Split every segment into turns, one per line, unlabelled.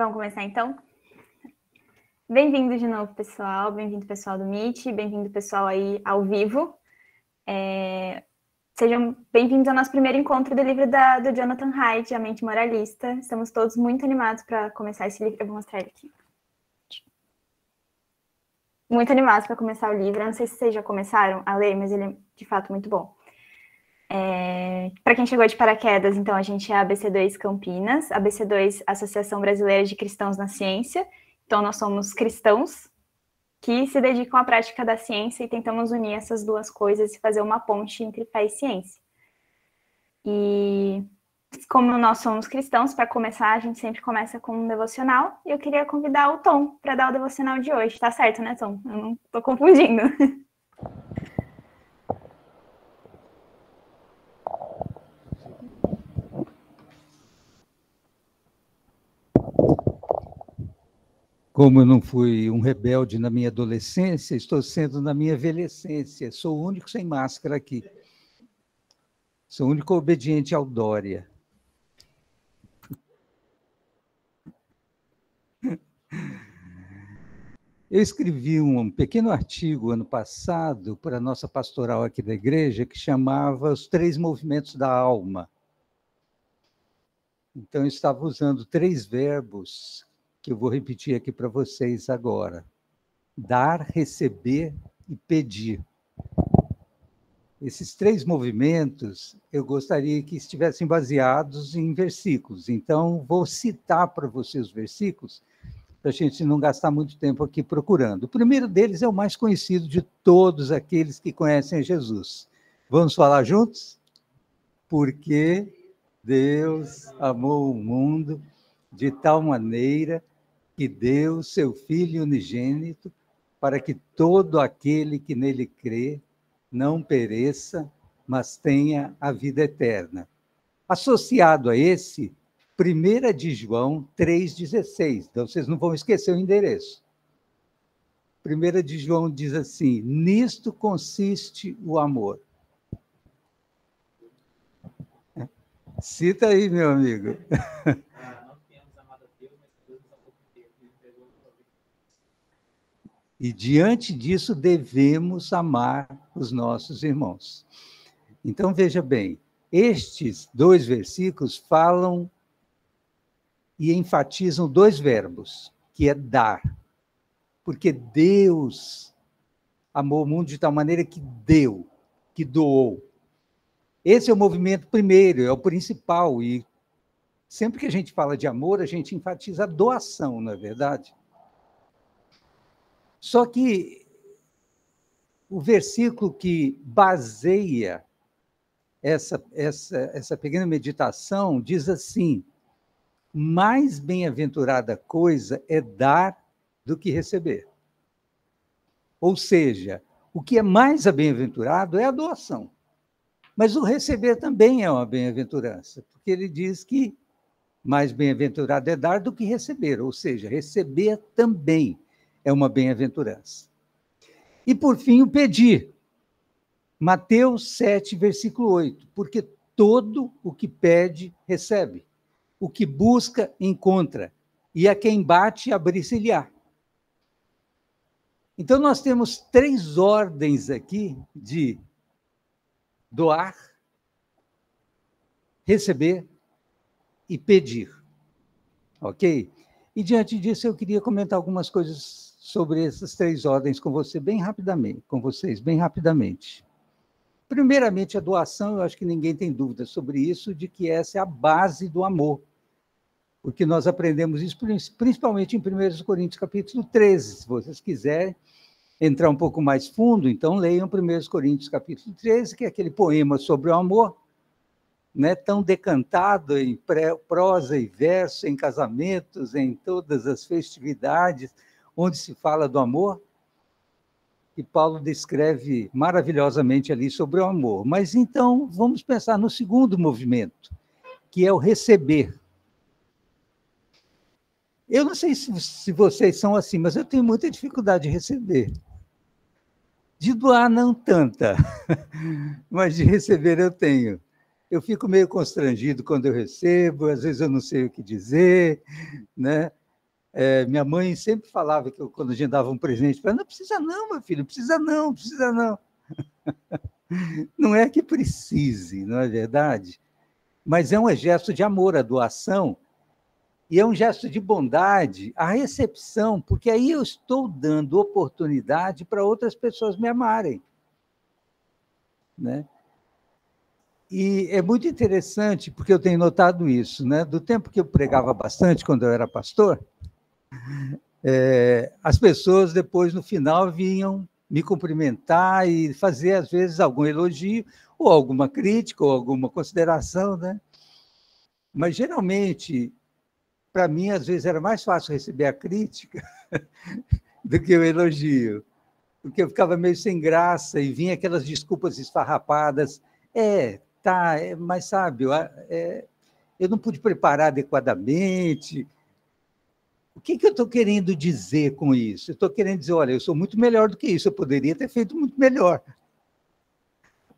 Vamos começar então? Bem-vindo de novo, pessoal. Bem-vindo, pessoal do Meet. Bem-vindo, pessoal aí ao vivo. É... Sejam bem-vindos ao nosso primeiro encontro do livro da, do Jonathan Haidt, A Mente Moralista. Estamos todos muito animados para começar esse livro. Eu vou mostrar ele aqui. Muito animados para começar o livro. Eu não sei se vocês já começaram a ler, mas ele é de fato muito bom. É, para quem chegou de paraquedas, então a gente é a ABC2 Campinas, ABC2 Associação Brasileira de Cristãos na Ciência. Então nós somos cristãos que se dedicam à prática da ciência e tentamos unir essas duas coisas e fazer uma ponte entre fé e ciência. E como nós somos cristãos, para começar, a gente sempre começa com um devocional. E eu queria convidar o Tom para dar o devocional de hoje. Tá certo, né, Tom? Eu não estou confundindo.
Como eu não fui um rebelde na minha adolescência, estou sendo na minha velhecência. Sou o único sem máscara aqui. Sou o único obediente ao Dória. Eu escrevi um pequeno artigo ano passado para a nossa pastoral aqui da igreja que chamava Os Três Movimentos da Alma. Então, eu estava usando três verbos que eu vou repetir aqui para vocês agora. Dar, receber e pedir. Esses três movimentos eu gostaria que estivessem baseados em versículos. Então, vou citar para vocês os versículos, para a gente não gastar muito tempo aqui procurando. O primeiro deles é o mais conhecido de todos aqueles que conhecem Jesus. Vamos falar juntos? Porque Deus amou o mundo de tal maneira que deu seu Filho unigênito para que todo aquele que nele crê não pereça, mas tenha a vida eterna. Associado a esse, 1 de João 3,16. Então vocês não vão esquecer o endereço. 1 de João diz assim: Nisto consiste o amor. Cita aí, meu amigo. E diante disso devemos amar os nossos irmãos. Então veja bem, estes dois versículos falam e enfatizam dois verbos, que é dar. Porque Deus amou o mundo de tal maneira que deu, que doou. Esse é o movimento primeiro, é o principal. E sempre que a gente fala de amor, a gente enfatiza a doação, não é verdade? Só que o versículo que baseia essa, essa, essa pequena meditação diz assim: mais bem-aventurada coisa é dar do que receber. Ou seja, o que é mais bem-aventurado é a doação. Mas o receber também é uma bem-aventurança, porque ele diz que mais bem-aventurado é dar do que receber, ou seja, receber também é uma bem-aventurança. E por fim, o pedir. Mateus 7, versículo 8. Porque todo o que pede, recebe. O que busca, encontra. E a quem bate, abrir-se-lhe-á. Então, nós temos três ordens aqui de doar, receber e pedir. Ok? E diante disso, eu queria comentar algumas coisas sobre essas três ordens com você bem rapidamente, com vocês bem rapidamente. Primeiramente, a doação, eu acho que ninguém tem dúvida sobre isso, de que essa é a base do amor. Porque nós aprendemos isso principalmente em 1 Coríntios capítulo 13. Se vocês quiserem entrar um pouco mais fundo, então leiam 1 Coríntios capítulo 13, que é aquele poema sobre o amor, né, tão decantado em pré, prosa e verso, em casamentos, em todas as festividades onde se fala do amor, e Paulo descreve maravilhosamente ali sobre o amor. Mas então vamos pensar no segundo movimento, que é o receber. Eu não sei se, se vocês são assim, mas eu tenho muita dificuldade de receber. De doar, não tanta, mas de receber eu tenho. Eu fico meio constrangido quando eu recebo, às vezes eu não sei o que dizer, né? É, minha mãe sempre falava que eu, quando a gente dava um presente falava: não precisa não, meu filho, precisa não, precisa não. Não é que precise, não é verdade? Mas é um gesto de amor a doação e é um gesto de bondade a recepção, porque aí eu estou dando oportunidade para outras pessoas me amarem. Né? E é muito interessante, porque eu tenho notado isso, né? Do tempo que eu pregava bastante quando eu era pastor, é, as pessoas depois, no final, vinham me cumprimentar e fazer, às vezes, algum elogio, ou alguma crítica, ou alguma consideração, né? Mas, geralmente, para mim, às vezes, era mais fácil receber a crítica do que o elogio, porque eu ficava meio sem graça e vinha aquelas desculpas esfarrapadas. É, tá, é, mas sabe, eu, é, eu não pude preparar adequadamente, o que, que eu estou querendo dizer com isso? Eu estou querendo dizer, olha, eu sou muito melhor do que isso, eu poderia ter feito muito melhor.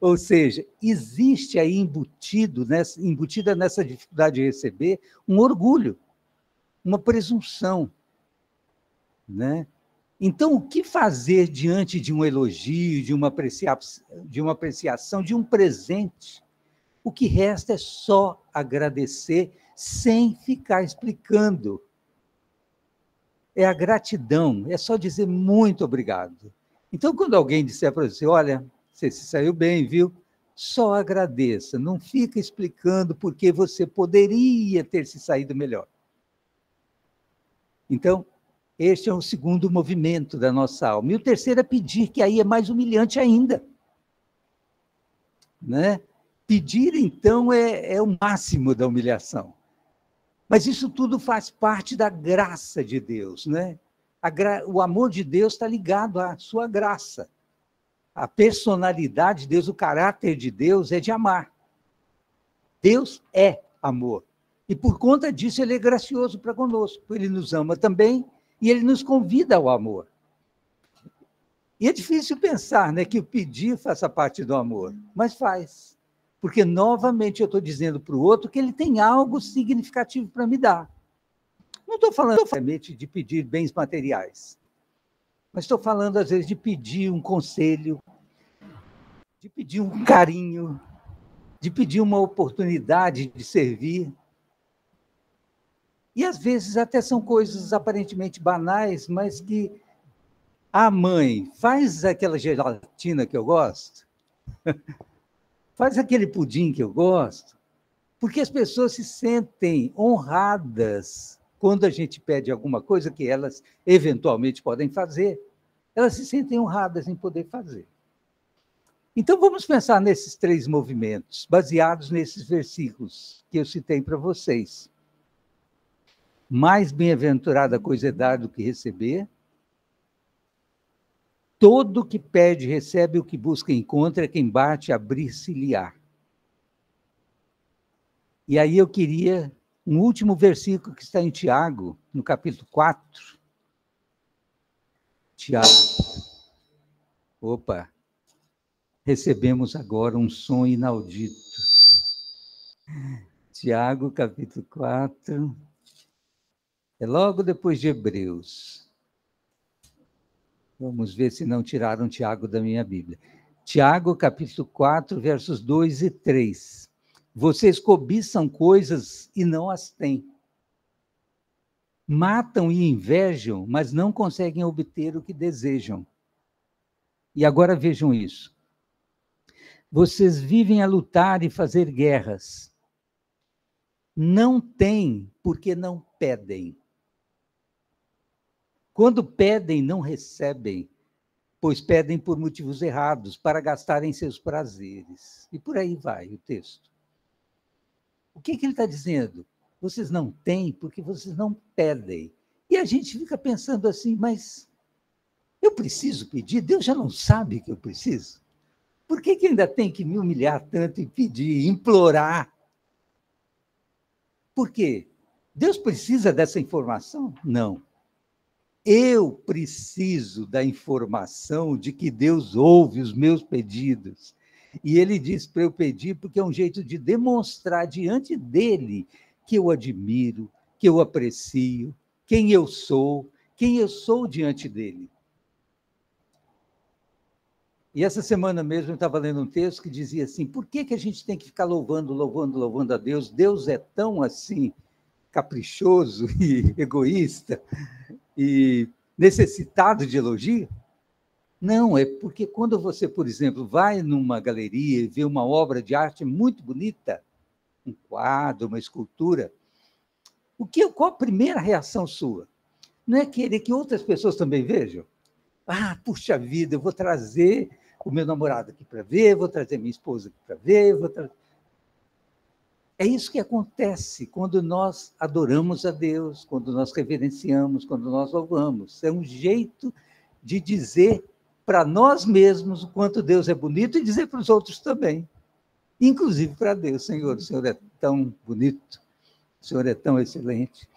Ou seja, existe aí embutido nessa, embutida nessa dificuldade de receber um orgulho, uma presunção. Né? Então, o que fazer diante de um elogio, de uma, de uma apreciação, de um presente? O que resta é só agradecer sem ficar explicando é a gratidão, é só dizer muito obrigado. Então, quando alguém disser para você, olha, você se saiu bem, viu? Só agradeça, não fica explicando por que você poderia ter se saído melhor. Então, este é o segundo movimento da nossa alma. E o terceiro é pedir, que aí é mais humilhante ainda. Né? Pedir, então, é, é o máximo da humilhação. Mas isso tudo faz parte da graça de Deus, né? O amor de Deus está ligado à sua graça. A personalidade de Deus, o caráter de Deus é de amar. Deus é amor. E por conta disso, ele é gracioso para conosco. Ele nos ama também e ele nos convida ao amor. E é difícil pensar né, que o pedir faça parte do amor, mas faz. Porque, novamente, eu estou dizendo para o outro que ele tem algo significativo para me dar. Não estou falando somente de pedir bens materiais, mas estou falando, às vezes, de pedir um conselho, de pedir um carinho, de pedir uma oportunidade de servir. E às vezes até são coisas aparentemente banais, mas que a mãe faz aquela gelatina que eu gosto. faz aquele pudim que eu gosto, porque as pessoas se sentem honradas quando a gente pede alguma coisa que elas eventualmente podem fazer. Elas se sentem honradas em poder fazer. Então vamos pensar nesses três movimentos, baseados nesses versículos que eu citei para vocês. Mais bem-aventurada coisa é dar do que receber, Todo que pede, recebe, o que busca, encontra, quem bate, abrir-se-lhe-á. E aí eu queria um último versículo que está em Tiago, no capítulo 4. Tiago. Opa! Recebemos agora um som inaudito. Tiago, capítulo 4. É logo depois de Hebreus. Vamos ver se não tiraram Tiago da minha Bíblia. Tiago, capítulo 4, versos 2 e 3. Vocês cobiçam coisas e não as têm. Matam e invejam, mas não conseguem obter o que desejam. E agora vejam isso. Vocês vivem a lutar e fazer guerras. Não têm porque não pedem. Quando pedem, não recebem, pois pedem por motivos errados, para gastarem seus prazeres. E por aí vai o texto. O que, que ele está dizendo? Vocês não têm porque vocês não pedem. E a gente fica pensando assim, mas eu preciso pedir? Deus já não sabe que eu preciso? Por que, que ainda tem que me humilhar tanto e pedir, implorar? Por quê? Deus precisa dessa informação? Não. Eu preciso da informação de que Deus ouve os meus pedidos. E ele diz para eu pedir porque é um jeito de demonstrar diante dele que eu admiro, que eu aprecio, quem eu sou, quem eu sou diante dele. E essa semana mesmo eu estava lendo um texto que dizia assim: por que, que a gente tem que ficar louvando, louvando, louvando a Deus? Deus é tão assim caprichoso e egoísta e necessitado de elogio? Não, é porque quando você, por exemplo, vai numa galeria e vê uma obra de arte muito bonita, um quadro, uma escultura, o que, qual a primeira reação sua? Não é querer que outras pessoas também vejam? Ah, puxa vida, eu vou trazer o meu namorado aqui para ver, vou trazer minha esposa aqui para ver, vou trazer é isso que acontece quando nós adoramos a Deus, quando nós reverenciamos, quando nós louvamos. É um jeito de dizer para nós mesmos o quanto Deus é bonito e dizer para os outros também. Inclusive para Deus, Senhor, o Senhor é tão bonito, o Senhor é tão excelente.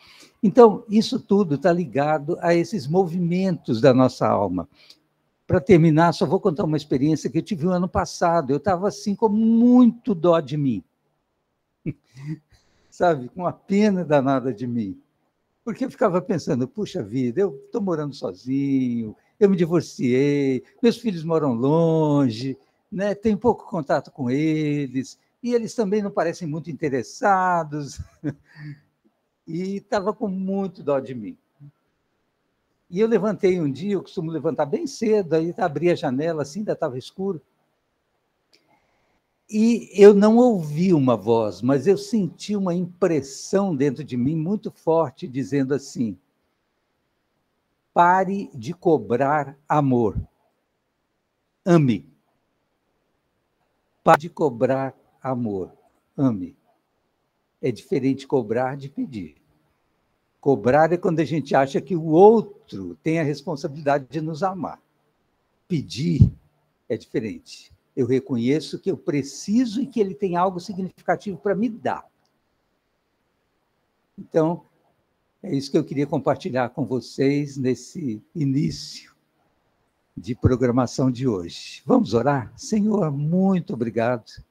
Então, isso tudo está ligado a esses movimentos da nossa alma. Para terminar, só vou contar uma experiência que eu tive o um ano passado. Eu estava assim com muito dó de mim sabe, com a pena danada de mim. Porque eu ficava pensando, puxa vida, eu estou morando sozinho, eu me divorciei, meus filhos moram longe, né? tenho pouco contato com eles, e eles também não parecem muito interessados. e estava com muito dó de mim. E eu levantei um dia, eu costumo levantar bem cedo, aí abri a janela, assim, ainda estava escuro, e eu não ouvi uma voz, mas eu senti uma impressão dentro de mim muito forte dizendo assim: pare de cobrar amor. Ame. Pare de cobrar amor. Ame. É diferente cobrar de pedir. Cobrar é quando a gente acha que o outro tem a responsabilidade de nos amar. Pedir é diferente eu reconheço que eu preciso e que ele tem algo significativo para me dar. Então, é isso que eu queria compartilhar com vocês nesse início de programação de hoje. Vamos orar? Senhor, muito obrigado,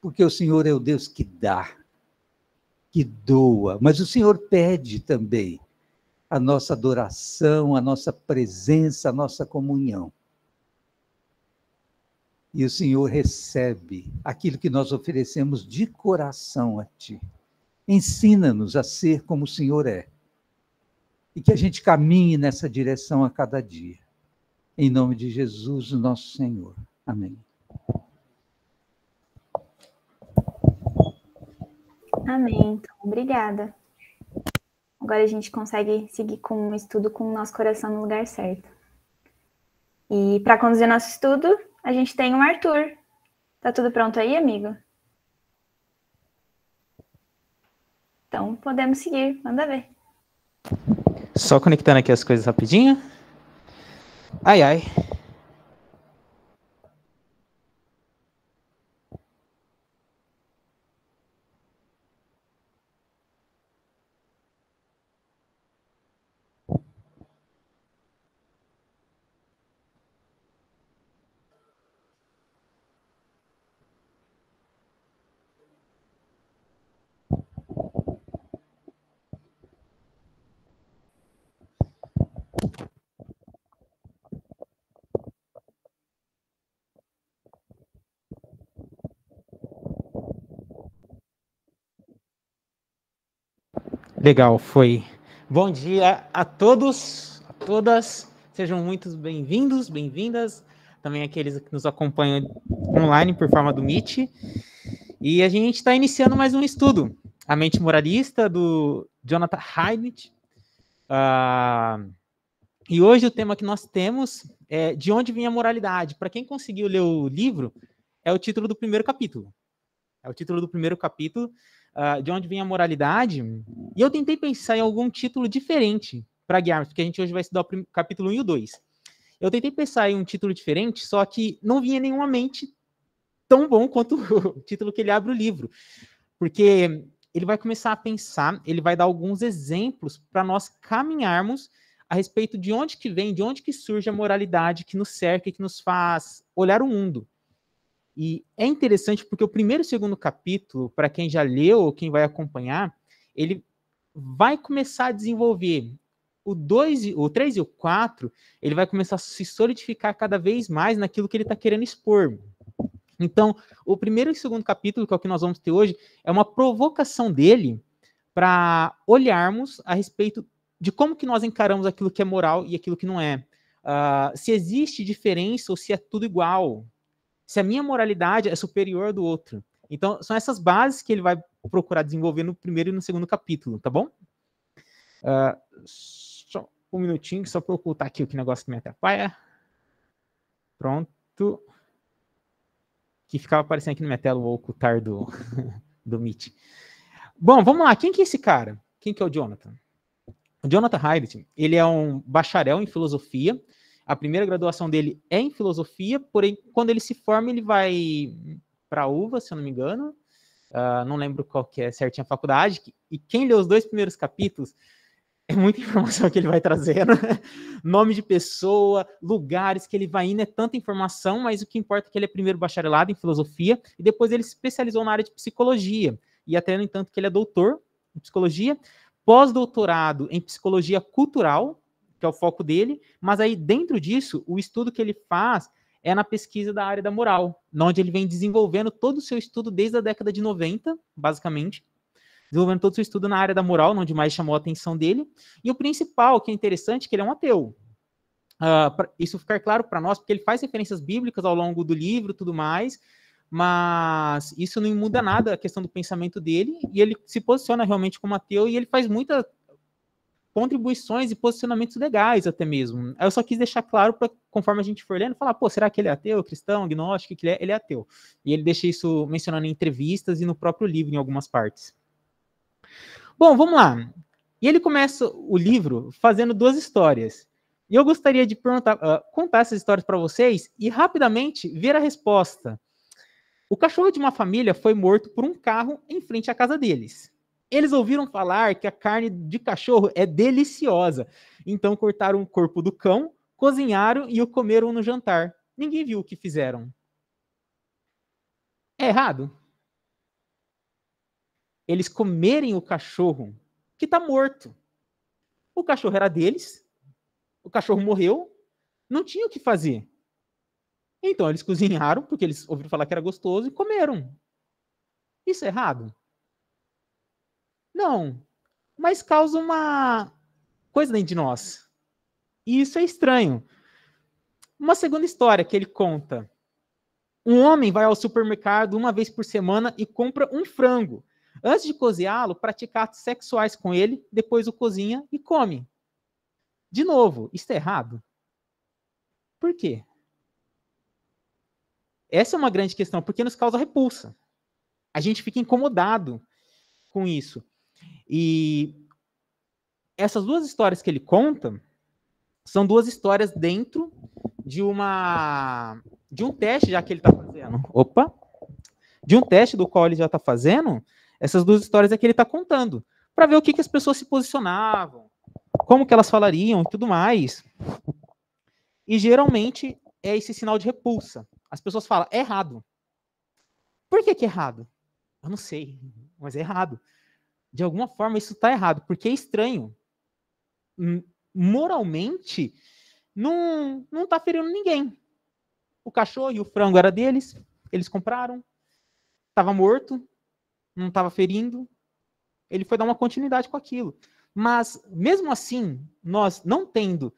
porque o Senhor é o Deus que dá, que doa, mas o Senhor pede também a nossa adoração, a nossa presença, a nossa comunhão e o Senhor recebe aquilo que nós oferecemos de coração a Ti. Ensina-nos a ser como o Senhor é e que a gente caminhe nessa direção a cada dia. Em nome de Jesus, nosso Senhor. Amém.
Amém. Então, obrigada. Agora a gente consegue seguir com o estudo com o nosso coração no lugar certo. E para conduzir nosso estudo, a gente tem o um Arthur. Tá tudo pronto aí, amigo? Então podemos seguir, manda ver.
Só conectando aqui as coisas rapidinho. Ai ai. Legal, foi. Bom dia a todos, a todas. Sejam muito bem-vindos, bem-vindas. Também aqueles que nos acompanham online por forma do Meet. E a gente está iniciando mais um estudo. A Mente Moralista, do Jonathan Haidt. Uh, e hoje o tema que nós temos é De onde vinha a moralidade? Para quem conseguiu ler o livro, é o título do primeiro capítulo. É o título do primeiro capítulo uh, de onde vem a moralidade, e eu tentei pensar em algum título diferente para guiarmos, porque a gente hoje vai estudar o capítulo 1 e o 2. Eu tentei pensar em um título diferente, só que não vinha nenhuma mente tão bom quanto o título que ele abre o livro. Porque ele vai começar a pensar, ele vai dar alguns exemplos para nós caminharmos a respeito de onde que vem, de onde que surge a moralidade que nos cerca e que nos faz olhar o mundo. E é interessante porque o primeiro e segundo capítulo, para quem já leu ou quem vai acompanhar, ele vai começar a desenvolver o 2, o 3 e o 4, ele vai começar a se solidificar cada vez mais naquilo que ele está querendo expor. Então, o primeiro e segundo capítulo, que é o que nós vamos ter hoje, é uma provocação dele para olharmos a respeito de como que nós encaramos aquilo que é moral e aquilo que não é. Uh, se existe diferença ou se é tudo igual, se a minha moralidade é superior do outro. Então, são essas bases que ele vai procurar desenvolver no primeiro e no segundo capítulo, tá bom? Uh, só um minutinho, só para ocultar aqui o que negócio que me atrapalha. Pronto. Que ficava aparecendo aqui na minha tela o ocultar do, do Meet. Bom, vamos lá. Quem que é esse cara? Quem que é o Jonathan? O Jonathan Haidt, ele é um bacharel em filosofia, a primeira graduação dele é em filosofia, porém, quando ele se forma, ele vai para a UVA, se eu não me engano. Uh, não lembro qual que é certinha a faculdade. E quem lê os dois primeiros capítulos, é muita informação que ele vai trazendo. Né? Nome de pessoa, lugares que ele vai indo, é tanta informação, mas o que importa é que ele é primeiro bacharelado em filosofia e depois ele se especializou na área de psicologia. E até, no entanto, que ele é doutor em psicologia, pós-doutorado em psicologia cultural que é o foco dele, mas aí dentro disso, o estudo que ele faz é na pesquisa da área da moral, onde ele vem desenvolvendo todo o seu estudo desde a década de 90, basicamente, desenvolvendo todo o seu estudo na área da moral, onde mais chamou a atenção dele. E o principal, que é interessante, é que ele é um ateu. Uh, pra, isso ficar claro para nós, porque ele faz referências bíblicas ao longo do livro tudo mais, mas isso não muda nada a questão do pensamento dele, e ele se posiciona realmente como ateu, e ele faz muita contribuições e posicionamentos legais até mesmo. Eu só quis deixar claro para conforme a gente for lendo, falar, pô, será que ele é ateu, cristão, agnóstico, que ele é, ele é ateu. E ele deixa isso mencionando em entrevistas e no próprio livro em algumas partes. Bom, vamos lá. E ele começa o livro fazendo duas histórias. E eu gostaria de uh, contar essas histórias para vocês e rapidamente ver a resposta. O cachorro de uma família foi morto por um carro em frente à casa deles. Eles ouviram falar que a carne de cachorro é deliciosa, então cortaram o corpo do cão, cozinharam e o comeram no jantar. Ninguém viu o que fizeram. É errado? Eles comerem o cachorro que está morto. O cachorro era deles, o cachorro morreu, não tinha o que fazer. Então eles cozinharam, porque eles ouviram falar que era gostoso, e comeram. Isso é errado? Não, mas causa uma coisa dentro de nós. E isso é estranho. Uma segunda história que ele conta. Um homem vai ao supermercado uma vez por semana e compra um frango. Antes de cozinhá-lo, pratica atos sexuais com ele, depois o cozinha e come. De novo, isso é errado? Por quê? Essa é uma grande questão, porque nos causa repulsa. A gente fica incomodado com isso. E essas duas histórias que ele conta são duas histórias dentro de uma de um teste já que ele está fazendo. Opa! De um teste do qual ele já está fazendo, essas duas histórias é que ele está contando, para ver o que, que as pessoas se posicionavam, como que elas falariam e tudo mais. E geralmente é esse sinal de repulsa. As pessoas falam, é errado. Por que, que é errado? Eu não sei, mas é errado de alguma forma isso está errado, porque é estranho. Hum, moralmente, não, não tá ferindo ninguém. O cachorro e o frango era deles, eles compraram, estava morto, não estava ferindo. Ele foi dar uma continuidade com aquilo. Mas, mesmo assim, nós não tendo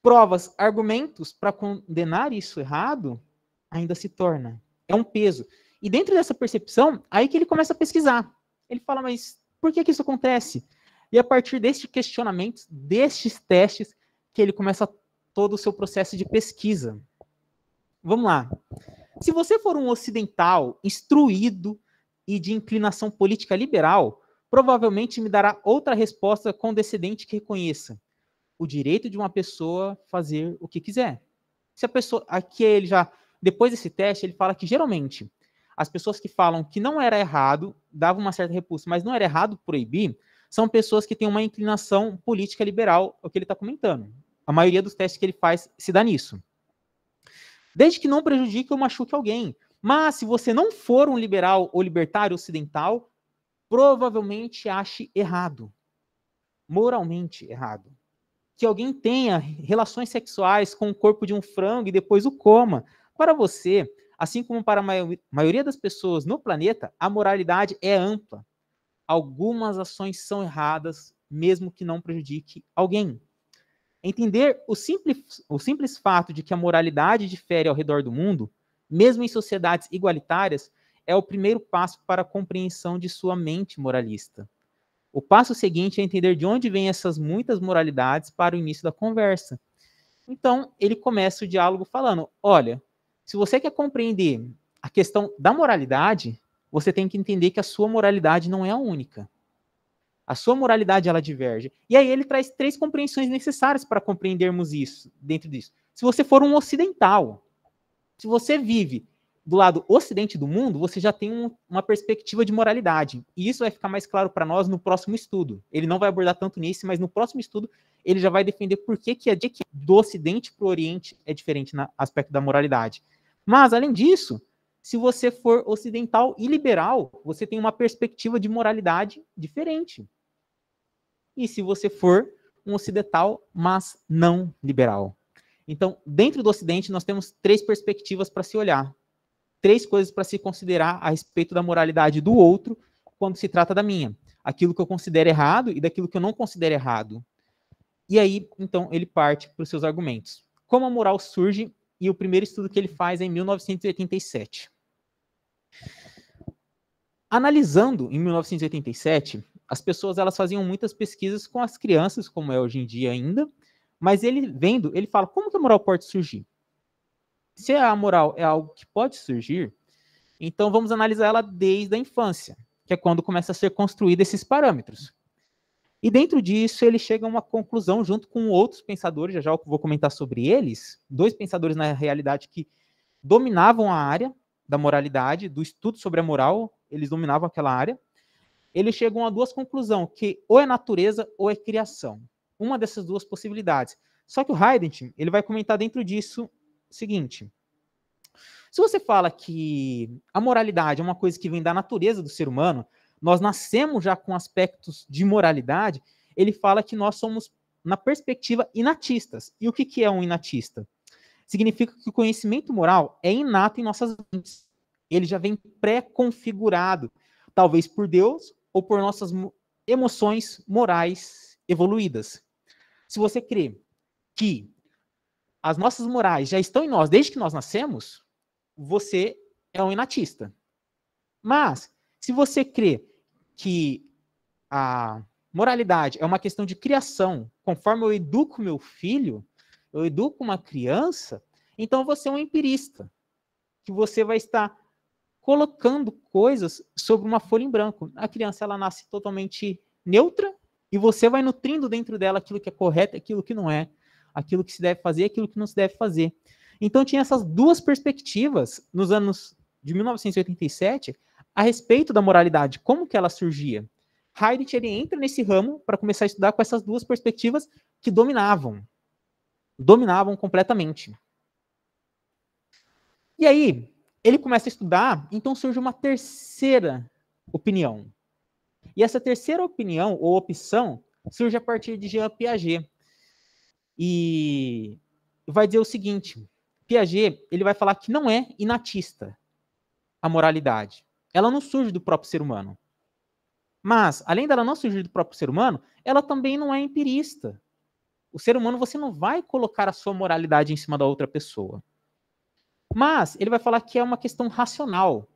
provas, argumentos para condenar isso errado, ainda se torna. É um peso. E dentro dessa percepção, aí que ele começa a pesquisar. Ele fala, mas por que, que isso acontece? E a partir deste questionamento, destes testes, que ele começa todo o seu processo de pesquisa. Vamos lá. Se você for um ocidental instruído e de inclinação política liberal, provavelmente me dará outra resposta condescendente que reconheça o direito de uma pessoa fazer o que quiser. Se a pessoa aqui ele já depois desse teste ele fala que geralmente as pessoas que falam que não era errado, dava uma certa repulsa, mas não era errado proibir, são pessoas que têm uma inclinação política liberal, é o que ele está comentando. A maioria dos testes que ele faz se dá nisso. Desde que não prejudique ou machuque alguém. Mas se você não for um liberal ou libertário ocidental, provavelmente ache errado. Moralmente errado. Que alguém tenha relações sexuais com o corpo de um frango e depois o coma. Para você, Assim como para a maioria das pessoas no planeta, a moralidade é ampla. Algumas ações são erradas, mesmo que não prejudique alguém. Entender o simples, o simples fato de que a moralidade difere ao redor do mundo, mesmo em sociedades igualitárias, é o primeiro passo para a compreensão de sua mente moralista. O passo seguinte é entender de onde vêm essas muitas moralidades para o início da conversa. Então, ele começa o diálogo falando: olha, se você quer compreender a questão da moralidade, você tem que entender que a sua moralidade não é a única. A sua moralidade ela diverge. E aí ele traz três compreensões necessárias para compreendermos isso, dentro disso. Se você for um ocidental, se você vive do lado ocidente do mundo, você já tem um, uma perspectiva de moralidade. E isso vai ficar mais claro para nós no próximo estudo. Ele não vai abordar tanto nesse, mas no próximo estudo ele já vai defender por que, que a é dica do ocidente para o oriente é diferente no aspecto da moralidade. Mas, além disso, se você for ocidental e liberal, você tem uma perspectiva de moralidade diferente. E se você for um ocidental, mas não liberal. Então, dentro do Ocidente, nós temos três perspectivas para se olhar, três coisas para se considerar a respeito da moralidade do outro quando se trata da minha. Aquilo que eu considero errado e daquilo que eu não considero errado. E aí, então, ele parte para os seus argumentos. Como a moral surge e o primeiro estudo que ele faz é em 1987. Analisando em 1987, as pessoas elas faziam muitas pesquisas com as crianças, como é hoje em dia ainda, mas ele vendo, ele fala como que a moral pode surgir? Se a moral é algo que pode surgir, então vamos analisar ela desde a infância, que é quando começa a ser construído esses parâmetros. E dentro disso, ele chega a uma conclusão junto com outros pensadores, já já eu vou comentar sobre eles, dois pensadores na realidade que dominavam a área da moralidade, do estudo sobre a moral, eles dominavam aquela área. Eles chegam a duas conclusões, que ou é natureza ou é criação. Uma dessas duas possibilidades. Só que o Haydn, ele vai comentar dentro disso o seguinte: se você fala que a moralidade é uma coisa que vem da natureza do ser humano, nós nascemos já com aspectos de moralidade, ele fala que nós somos, na perspectiva, inatistas. E o que, que é um inatista? Significa que o conhecimento moral é inato em nossas mentes. Ele já vem pré-configurado, talvez por Deus ou por nossas emoções morais evoluídas. Se você crê que as nossas morais já estão em nós desde que nós nascemos, você é um inatista. Mas, se você crê que a moralidade é uma questão de criação, conforme eu educo meu filho, eu educo uma criança, então você é um empirista, que você vai estar colocando coisas sobre uma folha em branco. A criança ela nasce totalmente neutra e você vai nutrindo dentro dela aquilo que é correto, aquilo que não é, aquilo que se deve fazer, aquilo que não se deve fazer. Então tinha essas duas perspectivas nos anos de 1987 a respeito da moralidade, como que ela surgia. Heidegger ele entra nesse ramo para começar a estudar com essas duas perspectivas que dominavam, dominavam completamente. E aí ele começa a estudar, então surge uma terceira opinião. E essa terceira opinião ou opção surge a partir de Jean Piaget. E vai dizer o seguinte: Piaget ele vai falar que não é inatista a moralidade ela não surge do próprio ser humano. Mas, além dela não surgir do próprio ser humano, ela também não é empirista. O ser humano, você não vai colocar a sua moralidade em cima da outra pessoa. Mas, ele vai falar que é uma questão racional.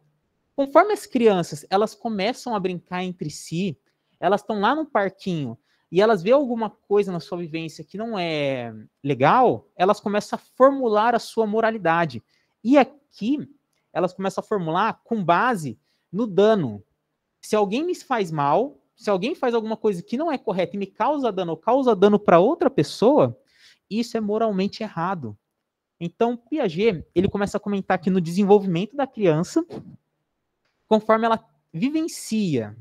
Conforme as crianças, elas começam a brincar entre si, elas estão lá no parquinho e elas vê alguma coisa na sua vivência que não é legal, elas começam a formular a sua moralidade. E aqui, elas começam a formular com base no dano. Se alguém me faz mal, se alguém faz alguma coisa que não é correta e me causa dano ou causa dano para outra pessoa, isso é moralmente errado. Então, Piaget, ele começa a comentar que no desenvolvimento da criança, conforme ela vivencia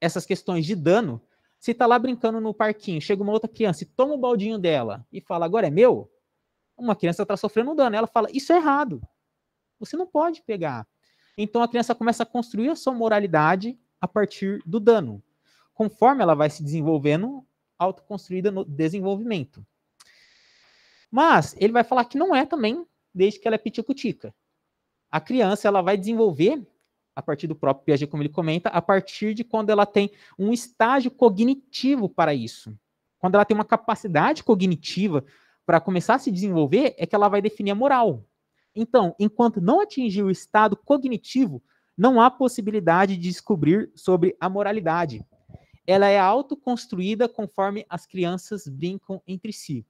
essas questões de dano, se está lá brincando no parquinho, chega uma outra criança e toma o baldinho dela e fala, agora é meu, uma criança está sofrendo um dano. Ela fala, isso é errado. Você não pode pegar. Então a criança começa a construir a sua moralidade a partir do dano, conforme ela vai se desenvolvendo, autoconstruída no desenvolvimento. Mas ele vai falar que não é também desde que ela é piticutica. A criança ela vai desenvolver a partir do próprio Piaget, como ele comenta, a partir de quando ela tem um estágio cognitivo para isso. Quando ela tem uma capacidade cognitiva para começar a se desenvolver, é que ela vai definir a moral. Então, enquanto não atingir o estado cognitivo, não há possibilidade de descobrir sobre a moralidade. Ela é autoconstruída conforme as crianças brincam entre si.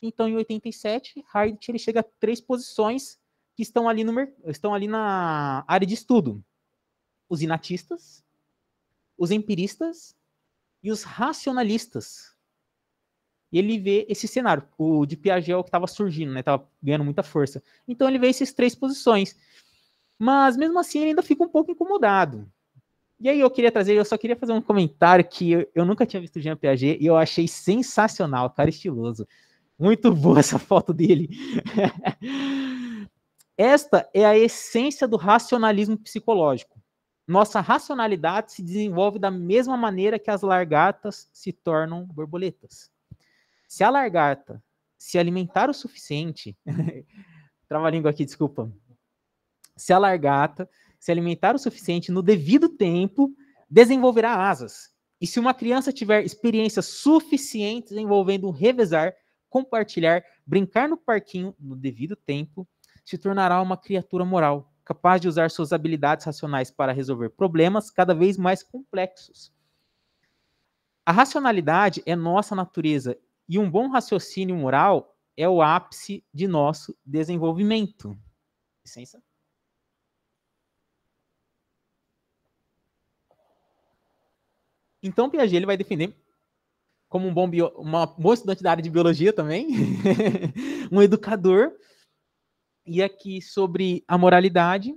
Então, em 87, Hart ele chega a três posições que estão ali, no, estão ali na área de estudo: os inatistas, os empiristas e os racionalistas. E ele vê esse cenário. O de Piaget é o que estava surgindo, né? Tava ganhando muita força. Então ele vê essas três posições. Mas mesmo assim ele ainda fica um pouco incomodado. E aí eu queria trazer, eu só queria fazer um comentário que eu, eu nunca tinha visto o Jean Piaget e eu achei sensacional, cara estiloso. Muito boa essa foto dele. Esta é a essência do racionalismo psicológico. Nossa racionalidade se desenvolve da mesma maneira que as largatas se tornam borboletas. Se a largata tá? se alimentar o suficiente, trava-língua aqui, desculpa. Se a largata tá? se alimentar o suficiente no devido tempo, desenvolverá asas. E se uma criança tiver experiências suficientes envolvendo revezar, compartilhar, brincar no parquinho no devido tempo, se tornará uma criatura moral, capaz de usar suas habilidades racionais para resolver problemas cada vez mais complexos. A racionalidade é nossa natureza e um bom raciocínio moral é o ápice de nosso desenvolvimento. Licença? Então, Piaget ele vai defender como um bom, bio, uma, bom estudante da área de biologia também, um educador, e aqui sobre a moralidade,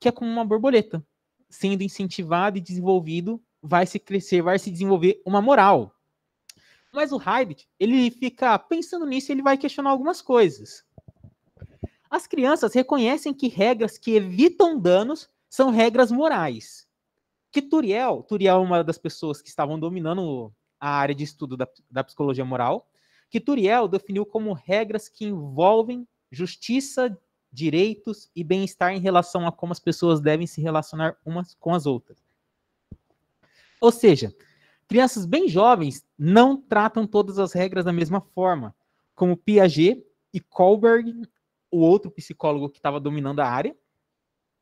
que é como uma borboleta. Sendo incentivado e desenvolvido, vai se crescer, vai se desenvolver uma moral. Mas o Heidegger, ele fica pensando nisso e ele vai questionar algumas coisas. As crianças reconhecem que regras que evitam danos são regras morais. Que Turiel, Turiel é uma das pessoas que estavam dominando a área de estudo da, da psicologia moral, que Turiel definiu como regras que envolvem justiça, direitos e bem-estar em relação a como as pessoas devem se relacionar umas com as outras. Ou seja, Crianças bem jovens não tratam todas as regras da mesma forma, como Piaget e Kohlberg, o outro psicólogo que estava dominando a área,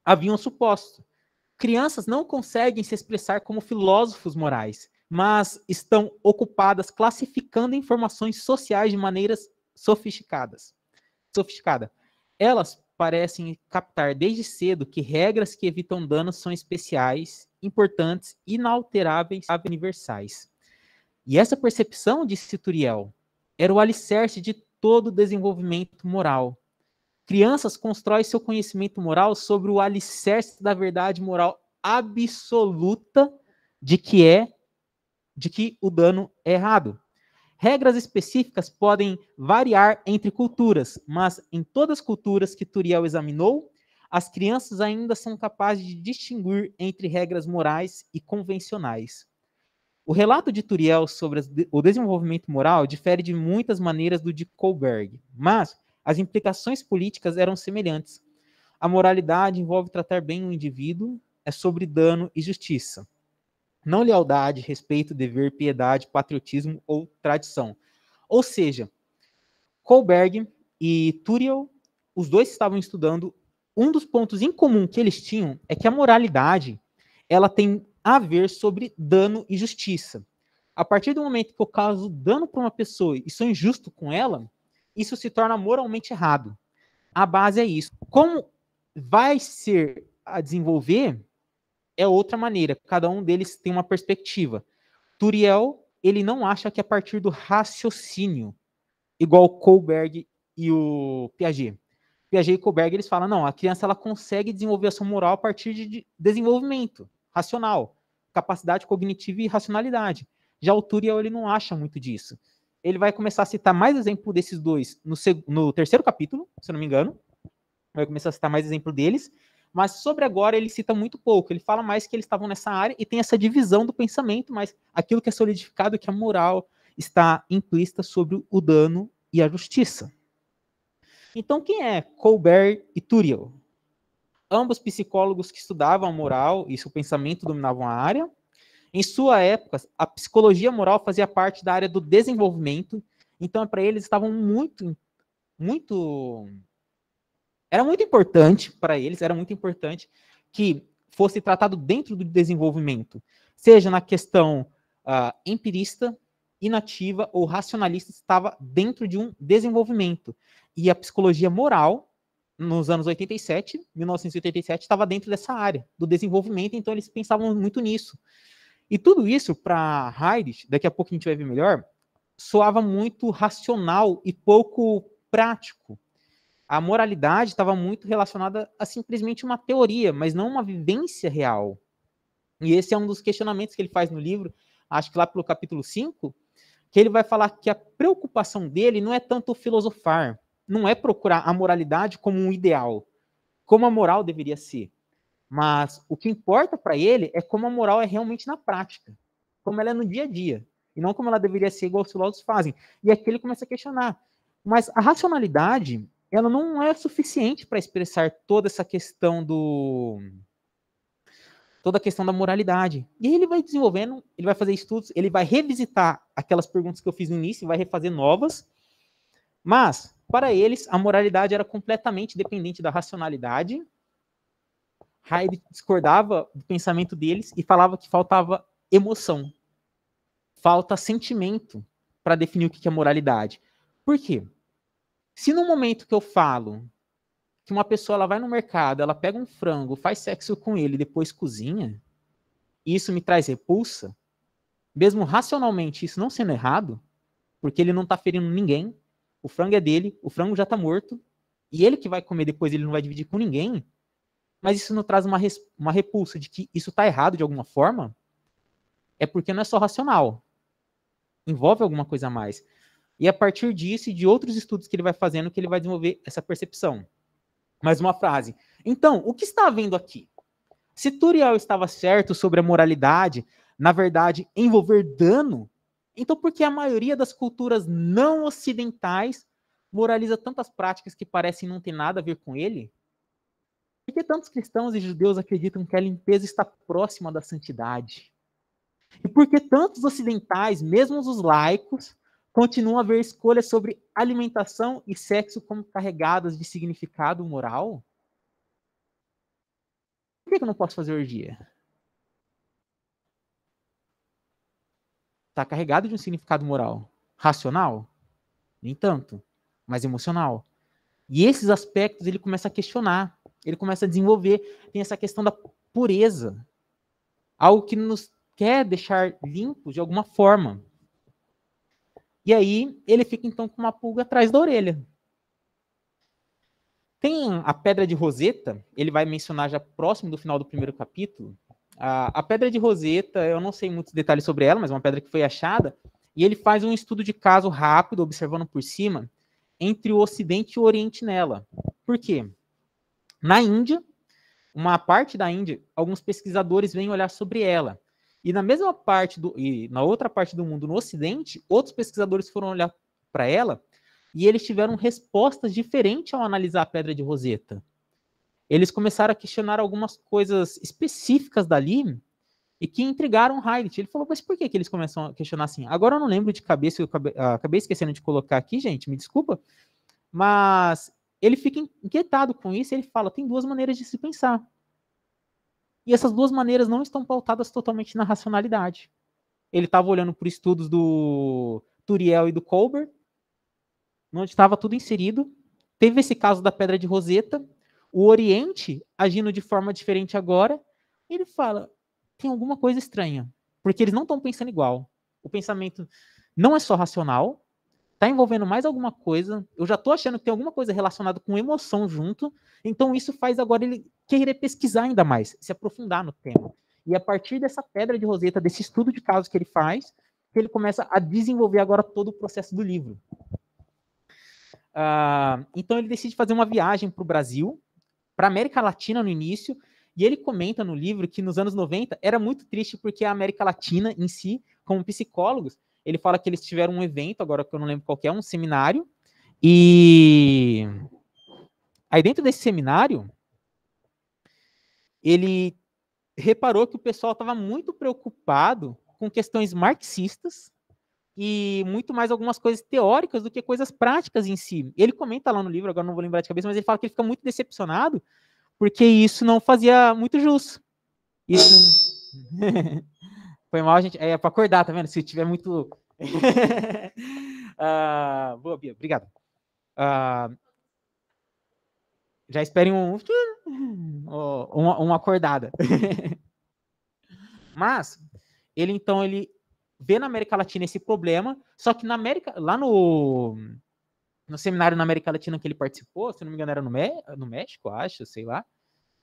haviam suposto. Crianças não conseguem se expressar como filósofos morais, mas estão ocupadas classificando informações sociais de maneiras sofisticadas. Sofisticada. Elas parecem captar desde cedo que regras que evitam danos são especiais importantes, inalteráveis, universais. E essa percepção, disse Turiel, era o alicerce de todo desenvolvimento moral. Crianças constroem seu conhecimento moral sobre o alicerce da verdade moral absoluta de que é de que o dano é errado. Regras específicas podem variar entre culturas, mas em todas as culturas que Turiel examinou, as crianças ainda são capazes de distinguir entre regras morais e convencionais. O relato de Turiel sobre o desenvolvimento moral difere de muitas maneiras do de Kohlberg, mas as implicações políticas eram semelhantes. A moralidade envolve tratar bem o indivíduo, é sobre dano e justiça. Não lealdade, respeito, dever, piedade, patriotismo ou tradição. Ou seja, Kohlberg e Turiel, os dois estavam estudando um dos pontos em comum que eles tinham é que a moralidade ela tem a ver sobre dano e justiça. A partir do momento que eu causo dano para uma pessoa e sou injusto com ela, isso se torna moralmente errado. A base é isso. Como vai ser a desenvolver é outra maneira. Cada um deles tem uma perspectiva. Turiel, ele não acha que é a partir do raciocínio, igual Kohlberg e o Piaget. Piaget e Koberg, eles falam, não, a criança ela consegue desenvolver a sua moral a partir de desenvolvimento racional, capacidade cognitiva e racionalidade. Já o Turiel, ele não acha muito disso. Ele vai começar a citar mais exemplo desses dois no, no terceiro capítulo, se eu não me engano. Vai começar a citar mais exemplo deles. Mas sobre agora ele cita muito pouco. Ele fala mais que eles estavam nessa área e tem essa divisão do pensamento, mas aquilo que é solidificado, que a moral está implícita sobre o dano e a justiça. Então, quem é Colbert e Turiel? Ambos psicólogos que estudavam a moral e seu pensamento dominavam a área. Em sua época, a psicologia moral fazia parte da área do desenvolvimento, então para eles estavam muito, muito, era muito importante para eles, era muito importante que fosse tratado dentro do desenvolvimento, seja na questão uh, empirista, inativa ou racionalista estava dentro de um desenvolvimento. E a psicologia moral, nos anos 87, 1987, estava dentro dessa área do desenvolvimento, então eles pensavam muito nisso. E tudo isso, para Heidegger, daqui a pouco a gente vai ver melhor, soava muito racional e pouco prático. A moralidade estava muito relacionada a simplesmente uma teoria, mas não uma vivência real. E esse é um dos questionamentos que ele faz no livro, acho que lá pelo capítulo 5, que ele vai falar que a preocupação dele não é tanto filosofar, não é procurar a moralidade como um ideal, como a moral deveria ser. Mas o que importa para ele é como a moral é realmente na prática, como ela é no dia a dia, e não como ela deveria ser igual os filósofos fazem. E aqui ele começa a questionar. Mas a racionalidade, ela não é suficiente para expressar toda essa questão do toda a questão da moralidade. E aí ele vai desenvolvendo, ele vai fazer estudos, ele vai revisitar aquelas perguntas que eu fiz no início, vai refazer novas. Mas, para eles, a moralidade era completamente dependente da racionalidade. Heide discordava do pensamento deles e falava que faltava emoção, falta sentimento para definir o que é moralidade. Por quê? Se no momento que eu falo que uma pessoa ela vai no mercado, ela pega um frango, faz sexo com ele, depois cozinha, e isso me traz repulsa, mesmo racionalmente isso não sendo errado, porque ele não está ferindo ninguém, o frango é dele, o frango já está morto, e ele que vai comer depois, ele não vai dividir com ninguém, mas isso não traz uma, uma repulsa de que isso está errado de alguma forma, é porque não é só racional. Envolve alguma coisa a mais. E a partir disso e de outros estudos que ele vai fazendo, que ele vai desenvolver essa percepção. Mais uma frase. Então, o que está havendo aqui? Se Turiel estava certo sobre a moralidade, na verdade, envolver dano, então por que a maioria das culturas não ocidentais moraliza tantas práticas que parecem não ter nada a ver com ele? Por que tantos cristãos e judeus acreditam que a limpeza está próxima da santidade? E por que tantos ocidentais, mesmo os laicos, Continua a haver escolhas sobre alimentação e sexo como carregadas de significado moral? Por que eu não posso fazer orgia? Está carregado de um significado moral. Racional? Nem tanto, mas emocional. E esses aspectos ele começa a questionar, ele começa a desenvolver. Tem essa questão da pureza algo que nos quer deixar limpos de alguma forma. E aí ele fica então com uma pulga atrás da orelha. Tem a pedra de Roseta, ele vai mencionar já próximo do final do primeiro capítulo. A, a pedra de Roseta, eu não sei muitos detalhes sobre ela, mas é uma pedra que foi achada. E ele faz um estudo de caso rápido, observando por cima, entre o Ocidente e o Oriente nela. Por quê? Na Índia, uma parte da Índia, alguns pesquisadores vêm olhar sobre ela. E na mesma parte do e na outra parte do mundo, no Ocidente, outros pesquisadores foram olhar para ela e eles tiveram respostas diferentes ao analisar a pedra de Roseta. Eles começaram a questionar algumas coisas específicas dali e que intrigaram Heidrich. Ele falou, mas por que, que eles começam a questionar assim? Agora eu não lembro de cabeça, eu acabei, ah, acabei esquecendo de colocar aqui, gente, me desculpa. Mas ele fica inquietado com isso, e ele fala, tem duas maneiras de se pensar. E essas duas maneiras não estão pautadas totalmente na racionalidade. Ele estava olhando por estudos do Turiel e do Colbert, onde estava tudo inserido. Teve esse caso da Pedra de Roseta, o Oriente agindo de forma diferente agora. Ele fala: tem alguma coisa estranha, porque eles não estão pensando igual. O pensamento não é só racional, tá envolvendo mais alguma coisa, eu já tô achando que tem alguma coisa relacionada com emoção junto, então isso faz agora ele querer pesquisar ainda mais, se aprofundar no tema. E a partir dessa pedra de roseta, desse estudo de casos que ele faz, que ele começa a desenvolver agora todo o processo do livro. Uh, então ele decide fazer uma viagem para o Brasil, para América Latina no início, e ele comenta no livro que nos anos 90 era muito triste porque a América Latina em si, como psicólogos, ele fala que eles tiveram um evento, agora que eu não lembro qual é, um seminário. E aí dentro desse seminário, ele reparou que o pessoal estava muito preocupado com questões marxistas e muito mais algumas coisas teóricas do que coisas práticas em si. Ele comenta lá no livro, agora não vou lembrar de cabeça, mas ele fala que ele fica muito decepcionado porque isso não fazia muito jus. Isso. Foi mal, gente. É para acordar, tá vendo? Se tiver muito uh, boa, Bia. Obrigado. Uh, já esperem um, uma, uma acordada. Mas ele então ele vê na América Latina esse problema, só que na América, lá no no seminário na América Latina que ele participou, se não me engano era no, Mé no México, acho, sei lá.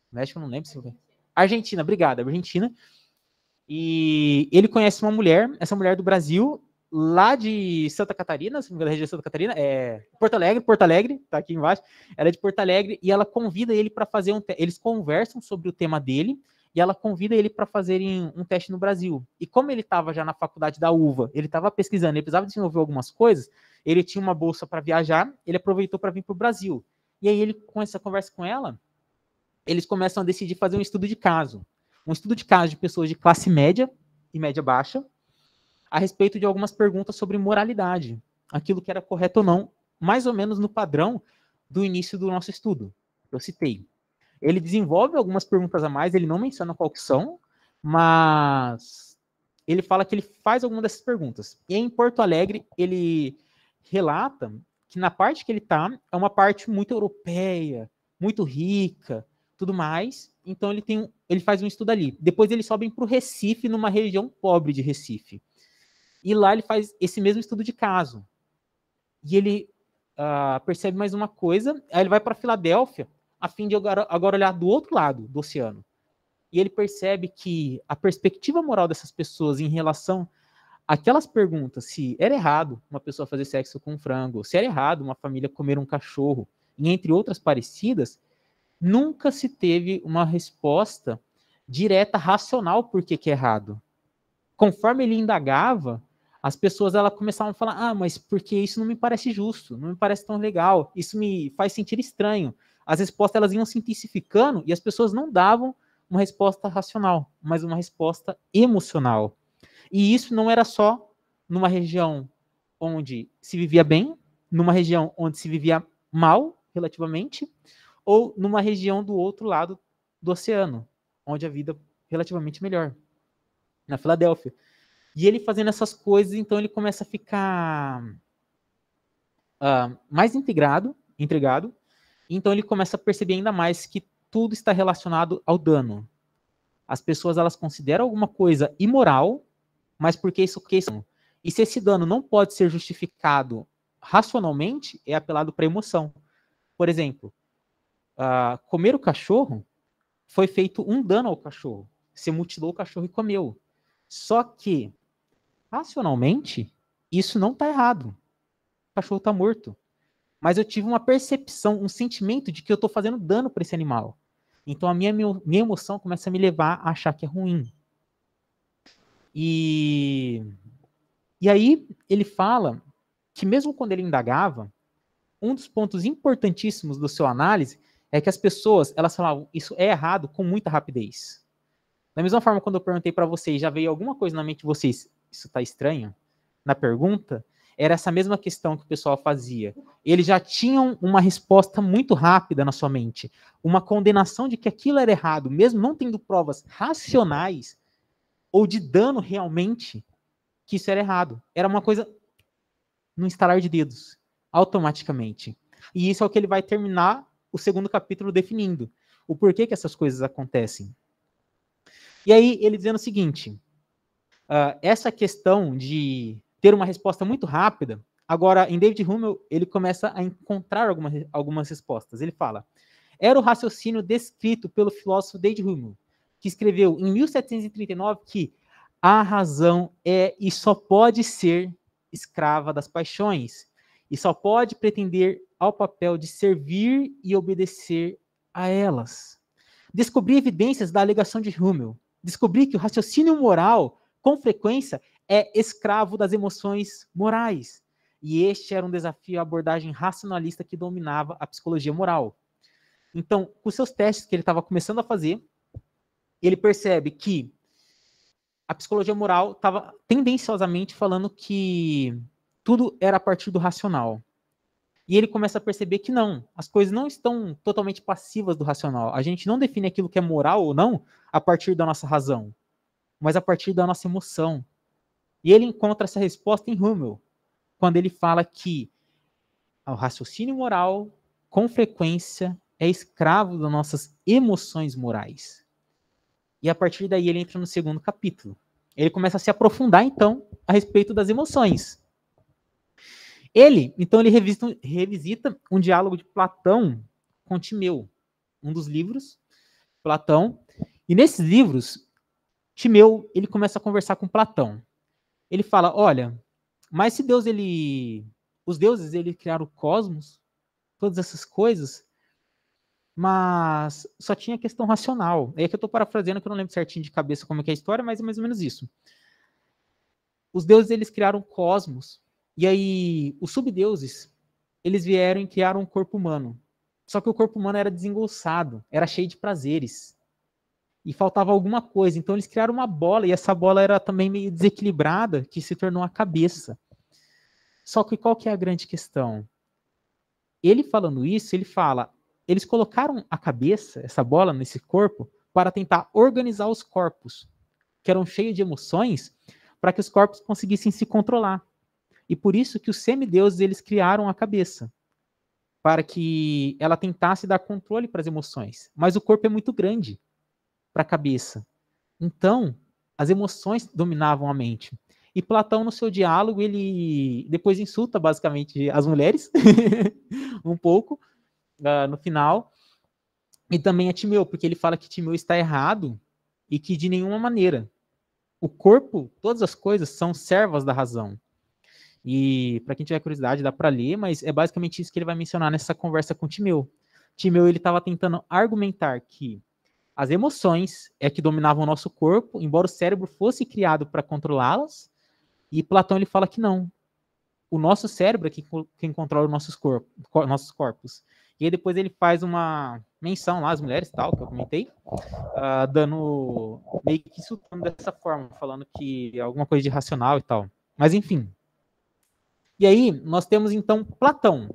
México não lembro se foi. Argentina, obrigada, Argentina. E ele conhece uma mulher, essa mulher do Brasil, lá de Santa Catarina, se não me engano, da região de Santa Catarina, é Porto Alegre, Porto Alegre, tá aqui embaixo. Ela é de Porto Alegre e ela convida ele para fazer um. Eles conversam sobre o tema dele e ela convida ele para fazerem um teste no Brasil. E como ele estava já na faculdade da UVA, ele estava pesquisando, ele precisava desenvolver algumas coisas, ele tinha uma bolsa para viajar, ele aproveitou para vir para o Brasil. E aí ele, com essa conversa com ela, eles começam a decidir fazer um estudo de caso um estudo de caso de pessoas de classe média e média baixa a respeito de algumas perguntas sobre moralidade, aquilo que era correto ou não, mais ou menos no padrão do início do nosso estudo, eu citei. Ele desenvolve algumas perguntas a mais, ele não menciona qual que são, mas ele fala que ele faz algumas dessas perguntas. E em Porto Alegre, ele relata que na parte que ele está é uma parte muito europeia, muito rica, tudo mais. Então ele tem ele faz um estudo ali. Depois eles sobem para o Recife, numa região pobre de Recife. E lá ele faz esse mesmo estudo de caso. E ele uh, percebe mais uma coisa, aí ele vai para Filadélfia, a fim de agora, agora olhar do outro lado do oceano. E ele percebe que a perspectiva moral dessas pessoas em relação aquelas perguntas se era errado uma pessoa fazer sexo com um frango, se era errado uma família comer um cachorro, e entre outras parecidas, nunca se teve uma resposta direta, racional, por que, é errado. Conforme ele indagava, as pessoas ela começavam a falar: ah, mas porque isso não me parece justo, não me parece tão legal, isso me faz sentir estranho. As respostas elas iam se intensificando e as pessoas não davam uma resposta racional, mas uma resposta emocional. E isso não era só numa região onde se vivia bem, numa região onde se vivia mal, relativamente, ou numa região do outro lado do oceano, onde a vida é relativamente melhor, na Filadélfia. E ele fazendo essas coisas, então ele começa a ficar uh, mais integrado, intrigado. Então ele começa a perceber ainda mais que tudo está relacionado ao dano. As pessoas elas consideram alguma coisa imoral, mas porque isso que isso. E se esse dano não pode ser justificado racionalmente, é apelado para emoção. Por exemplo, uh, comer o cachorro, foi feito um dano ao cachorro. Você mutilou o cachorro e comeu. Só que, racionalmente, isso não está errado. O cachorro está morto. Mas eu tive uma percepção, um sentimento de que eu estou fazendo dano para esse animal. Então a minha, minha emoção começa a me levar a achar que é ruim. E, e aí ele fala que mesmo quando ele indagava, um dos pontos importantíssimos do seu análise é que as pessoas, elas falavam ah, isso é errado com muita rapidez. Da mesma forma, quando eu perguntei para vocês, já veio alguma coisa na mente de vocês, isso tá estranho? Na pergunta, era essa mesma questão que o pessoal fazia. Eles já tinham uma resposta muito rápida na sua mente, uma condenação de que aquilo era errado, mesmo não tendo provas racionais ou de dano realmente que isso era errado. Era uma coisa no estalar de dedos, automaticamente. E isso é o que ele vai terminar o segundo capítulo definindo o porquê que essas coisas acontecem. E aí ele dizendo o seguinte: uh, essa questão de ter uma resposta muito rápida, agora em David Hummel ele começa a encontrar algumas, algumas respostas. Ele fala: era o raciocínio descrito pelo filósofo David Hummel, que escreveu em 1739 que a razão é e só pode ser escrava das paixões e só pode pretender ao papel de servir e obedecer a elas. Descobri evidências da alegação de Hummel. Descobri que o raciocínio moral, com frequência, é escravo das emoções morais. E este era um desafio à abordagem racionalista que dominava a psicologia moral. Então, com seus testes que ele estava começando a fazer, ele percebe que a psicologia moral estava tendenciosamente falando que tudo era a partir do racional. E ele começa a perceber que não, as coisas não estão totalmente passivas do racional. A gente não define aquilo que é moral ou não a partir da nossa razão, mas a partir da nossa emoção. E ele encontra essa resposta em Hummel, quando ele fala que o raciocínio moral, com frequência, é escravo das nossas emoções morais. E a partir daí ele entra no segundo capítulo. Ele começa a se aprofundar, então, a respeito das emoções. Ele, então, ele revisita, revisita um diálogo de Platão com Timeu, um dos livros, Platão. E nesses livros, Timeu, ele começa a conversar com Platão. Ele fala, olha, mas se Deus, ele... Os deuses, ele criaram o cosmos, todas essas coisas, mas só tinha questão racional. É que eu estou parafraseando, que eu não lembro certinho de cabeça como é, que é a história, mas é mais ou menos isso. Os deuses, eles criaram o cosmos, e aí, os subdeuses, eles vieram e criaram um corpo humano. Só que o corpo humano era desengolçado, era cheio de prazeres. E faltava alguma coisa. Então, eles criaram uma bola, e essa bola era também meio desequilibrada, que se tornou a cabeça. Só que qual que é a grande questão? Ele falando isso, ele fala: eles colocaram a cabeça, essa bola, nesse corpo, para tentar organizar os corpos, que eram cheios de emoções, para que os corpos conseguissem se controlar. E por isso que os semideuses eles criaram a cabeça para que ela tentasse dar controle para as emoções. Mas o corpo é muito grande para a cabeça. Então, as emoções dominavam a mente. E Platão, no seu diálogo, ele depois insulta basicamente as mulheres, um pouco, uh, no final. E também a Timeu, porque ele fala que Timeu está errado e que de nenhuma maneira. O corpo, todas as coisas, são servas da razão. E para quem tiver curiosidade, dá para ler, mas é basicamente isso que ele vai mencionar nessa conversa com o Timeu. Timeu ele estava tentando argumentar que as emoções é que dominavam o nosso corpo, embora o cérebro fosse criado para controlá-las. E Platão ele fala que não. O nosso cérebro é quem, quem controla os nossos, corpo, nossos corpos. E aí depois ele faz uma menção lá às mulheres, tal, que eu comentei, uh, dando meio que isso dessa forma, falando que é alguma coisa de racional e tal. Mas enfim, e aí nós temos então Platão.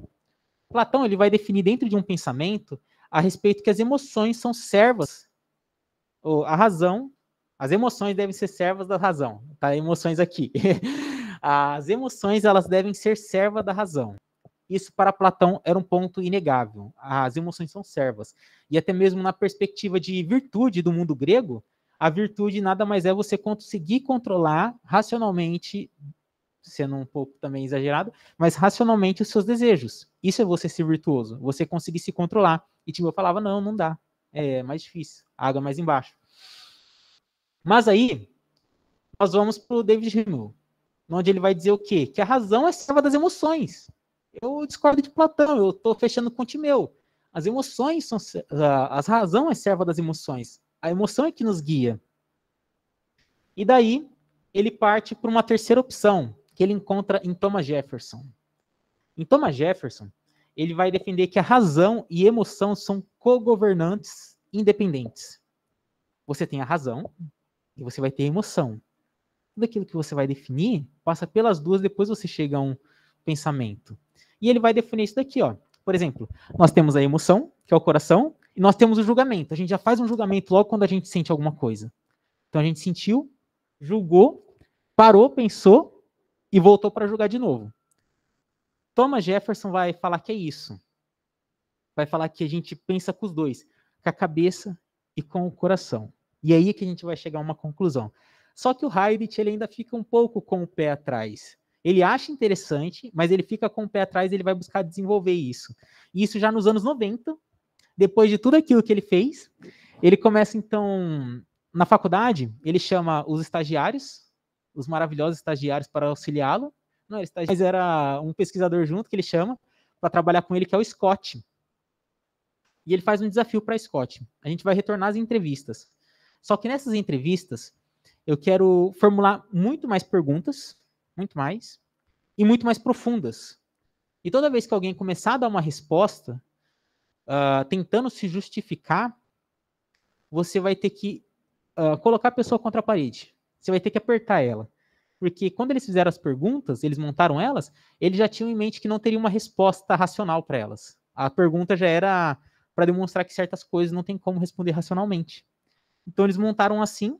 Platão ele vai definir dentro de um pensamento a respeito que as emoções são servas, a razão, as emoções devem ser servas da razão. Tá, emoções aqui. as emoções elas devem ser serva da razão. Isso para Platão era um ponto inegável. As emoções são servas. E até mesmo na perspectiva de virtude do mundo grego, a virtude nada mais é você conseguir controlar racionalmente sendo um pouco também exagerado, mas racionalmente os seus desejos. Isso é você ser virtuoso, você conseguir se controlar. E tipo, eu falava, não, não dá. É mais difícil, água é mais embaixo. Mas aí, nós vamos para o David Hume, onde ele vai dizer o quê? Que a razão é serva das emoções. Eu discordo de Platão, eu estou fechando com o Timeu. As emoções são... a razão é serva das emoções. A emoção é que nos guia. E daí, ele parte para uma terceira opção, que ele encontra em Thomas Jefferson. Em Thomas Jefferson, ele vai defender que a razão e emoção são co-governantes independentes. Você tem a razão e você vai ter a emoção. Tudo aquilo que você vai definir passa pelas duas, depois você chega a um pensamento. E ele vai definir isso daqui, ó. Por exemplo, nós temos a emoção, que é o coração, e nós temos o julgamento. A gente já faz um julgamento logo quando a gente sente alguma coisa. Então a gente sentiu, julgou, parou, pensou e voltou para jogar de novo. Thomas Jefferson vai falar que é isso. Vai falar que a gente pensa com os dois, com a cabeça e com o coração. E é aí é que a gente vai chegar a uma conclusão. Só que o Heidrich, ele ainda fica um pouco com o pé atrás. Ele acha interessante, mas ele fica com o pé atrás e ele vai buscar desenvolver isso. E isso já nos anos 90, depois de tudo aquilo que ele fez, ele começa então na faculdade, ele chama os estagiários os maravilhosos estagiários para auxiliá-lo. Não, ele mas era um pesquisador junto que ele chama para trabalhar com ele, que é o Scott. E ele faz um desafio para Scott. A gente vai retornar às entrevistas. Só que nessas entrevistas, eu quero formular muito mais perguntas, muito mais, e muito mais profundas. E toda vez que alguém começar a dar uma resposta, uh, tentando se justificar, você vai ter que uh, colocar a pessoa contra a parede. Você vai ter que apertar ela. Porque quando eles fizeram as perguntas, eles montaram elas, eles já tinham em mente que não teria uma resposta racional para elas. A pergunta já era para demonstrar que certas coisas não tem como responder racionalmente. Então eles montaram assim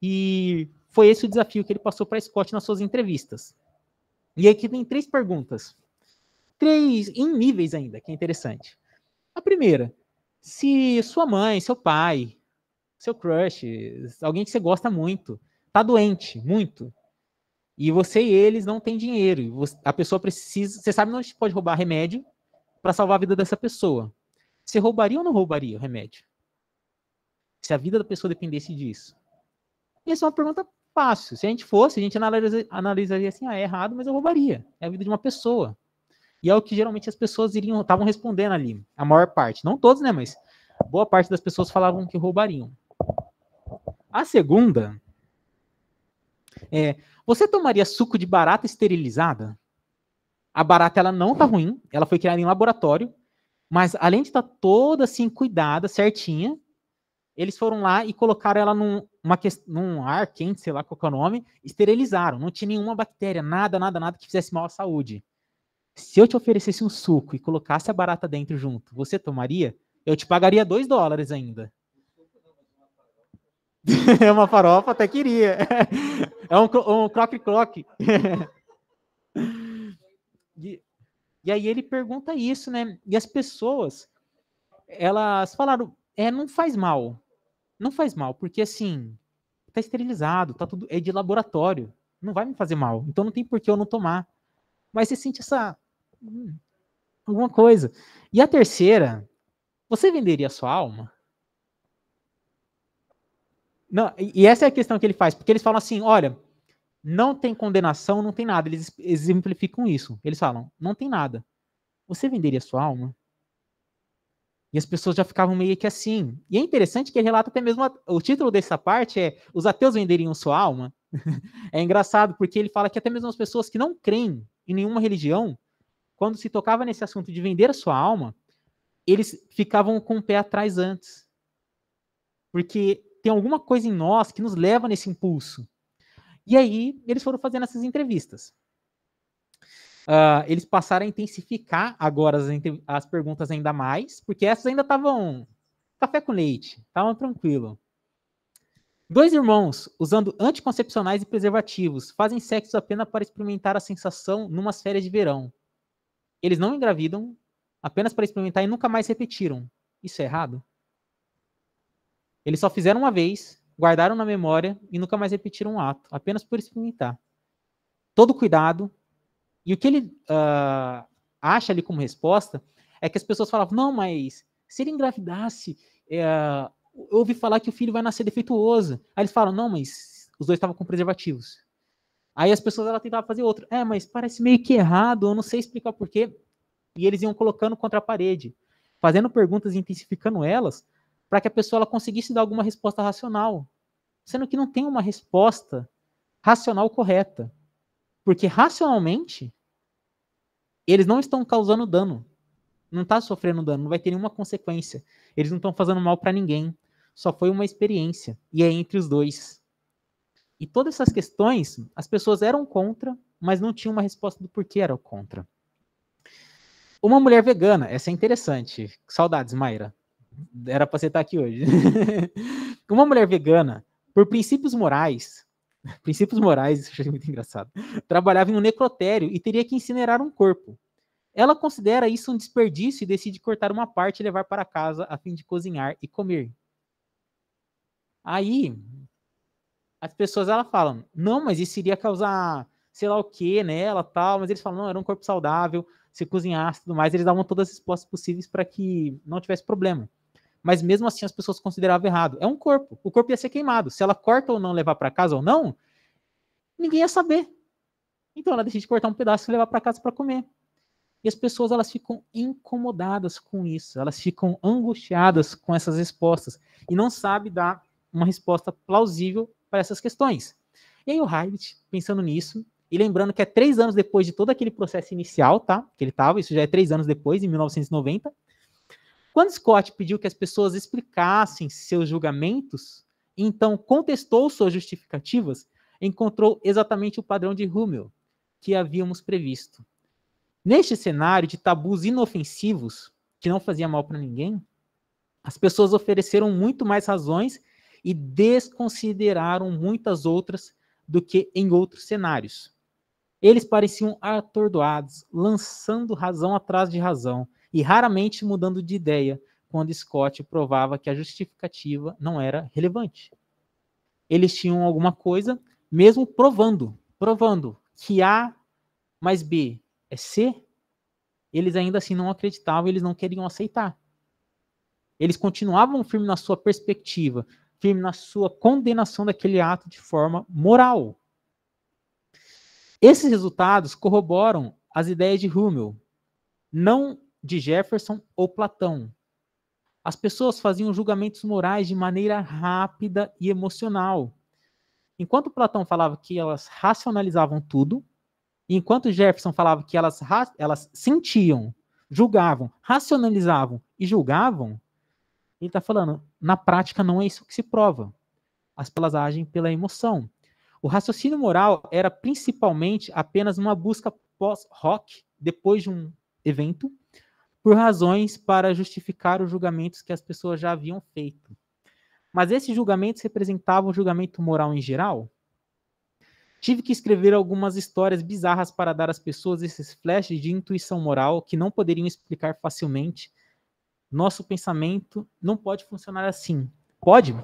e foi esse o desafio que ele passou para Scott nas suas entrevistas. E aqui tem três perguntas. Três em níveis ainda, que é interessante. A primeira, se sua mãe, seu pai, seu crush, alguém que você gosta muito, tá doente, muito. E você e eles não têm dinheiro. Você, a pessoa precisa. Você sabe onde pode roubar remédio para salvar a vida dessa pessoa. Você roubaria ou não roubaria o remédio? Se a vida da pessoa dependesse disso. Essa é uma pergunta fácil. Se a gente fosse, a gente analisa, analisaria assim: ah, é errado, mas eu roubaria. É a vida de uma pessoa. E é o que geralmente as pessoas iriam estavam respondendo ali. A maior parte. Não todos, né? Mas boa parte das pessoas falavam que roubariam. A segunda é, você tomaria suco de barata esterilizada? A barata ela não tá hum. ruim, ela foi criada em laboratório, mas além de estar tá toda assim cuidada, certinha, eles foram lá e colocaram ela num, que, num ar quente, sei lá qual é o nome, esterilizaram. Não tinha nenhuma bactéria, nada, nada, nada que fizesse mal à saúde. Se eu te oferecesse um suco e colocasse a barata dentro junto, você tomaria? Eu te pagaria dois dólares ainda. é uma farofa, até queria. É um, um croque-croque. e, e aí ele pergunta isso, né? E as pessoas, elas falaram, é, não faz mal. Não faz mal, porque assim, tá esterilizado, tá tudo, é de laboratório. Não vai me fazer mal. Então não tem por que eu não tomar. Mas você sente essa. Hum, alguma coisa. E a terceira, você venderia sua alma? Não, e essa é a questão que ele faz, porque eles falam assim: olha, não tem condenação, não tem nada. Eles exemplificam isso. Eles falam: não tem nada. Você venderia sua alma? E as pessoas já ficavam meio que assim. E é interessante que ele relata até mesmo. O título dessa parte é Os ateus venderiam sua alma? é engraçado, porque ele fala que até mesmo as pessoas que não creem em nenhuma religião, quando se tocava nesse assunto de vender a sua alma, eles ficavam com o pé atrás antes. Porque tem alguma coisa em nós que nos leva nesse impulso. E aí eles foram fazendo essas entrevistas. Uh, eles passaram a intensificar agora as, as perguntas ainda mais, porque essas ainda estavam café com leite, estavam tranquilo. Dois irmãos, usando anticoncepcionais e preservativos, fazem sexo apenas para experimentar a sensação numas férias de verão. Eles não engravidam, apenas para experimentar e nunca mais repetiram. Isso é errado? Eles só fizeram uma vez, guardaram na memória e nunca mais repetiram um ato, apenas por experimentar. Todo cuidado. E o que ele uh, acha ali como resposta é que as pessoas falavam: não, mas se ele engravidasse, eh, ouvi falar que o filho vai nascer defeituoso. Aí eles falam: não, mas os dois estavam com preservativos. Aí as pessoas ela tentavam fazer outro. É, mas parece meio que errado, eu não sei explicar porquê. E eles iam colocando contra a parede, fazendo perguntas e intensificando elas, para que a pessoa ela conseguisse dar alguma resposta racional, sendo que não tem uma resposta racional correta, porque racionalmente eles não estão causando dano, não está sofrendo dano, não vai ter nenhuma consequência, eles não estão fazendo mal para ninguém, só foi uma experiência e é entre os dois. E todas essas questões, as pessoas eram contra, mas não tinham uma resposta do porquê eram contra. Uma mulher vegana, essa é interessante. Saudades, Mayra era para você estar tá aqui hoje. uma mulher vegana, por princípios morais, princípios morais, isso achei muito engraçado, trabalhava em um necrotério e teria que incinerar um corpo. Ela considera isso um desperdício e decide cortar uma parte e levar para casa a fim de cozinhar e comer. Aí, as pessoas ela falam, não, mas isso iria causar sei lá o que nela tal, mas eles falam, não, era um corpo saudável, se cozinhasse e tudo mais, eles davam todas as respostas possíveis para que não tivesse problema mas mesmo assim as pessoas consideravam errado. É um corpo, o corpo ia ser queimado. Se ela corta ou não levar para casa ou não, ninguém ia saber. Então ela decide cortar um pedaço e levar para casa para comer. E as pessoas elas ficam incomodadas com isso, elas ficam angustiadas com essas respostas e não sabe dar uma resposta plausível para essas questões. E aí o Heidrich, pensando nisso, e lembrando que é três anos depois de todo aquele processo inicial, tá? Que ele estava, isso já é três anos depois, em 1990, quando Scott pediu que as pessoas explicassem seus julgamentos, então contestou suas justificativas, encontrou exatamente o padrão de Hummel que havíamos previsto. Neste cenário de tabus inofensivos, que não fazia mal para ninguém, as pessoas ofereceram muito mais razões e desconsideraram muitas outras do que em outros cenários. Eles pareciam atordoados, lançando razão atrás de razão, e raramente mudando de ideia quando Scott provava que a justificativa não era relevante. Eles tinham alguma coisa, mesmo provando, provando que A mais B é C, eles ainda assim não acreditavam, eles não queriam aceitar. Eles continuavam firme na sua perspectiva, firme na sua condenação daquele ato de forma moral. Esses resultados corroboram as ideias de Hummel. Não de Jefferson ou Platão. As pessoas faziam julgamentos morais de maneira rápida e emocional. Enquanto Platão falava que elas racionalizavam tudo, enquanto Jefferson falava que elas, elas sentiam, julgavam, racionalizavam e julgavam, ele está falando, na prática não é isso que se prova. As pessoas agem pela emoção. O raciocínio moral era principalmente apenas uma busca pós-rock, depois de um evento, por razões para justificar os julgamentos que as pessoas já haviam feito. Mas esses julgamentos representavam o julgamento moral em geral? Tive que escrever algumas histórias bizarras para dar às pessoas esses flashes de intuição moral que não poderiam explicar facilmente. Nosso pensamento não pode funcionar assim. Pode?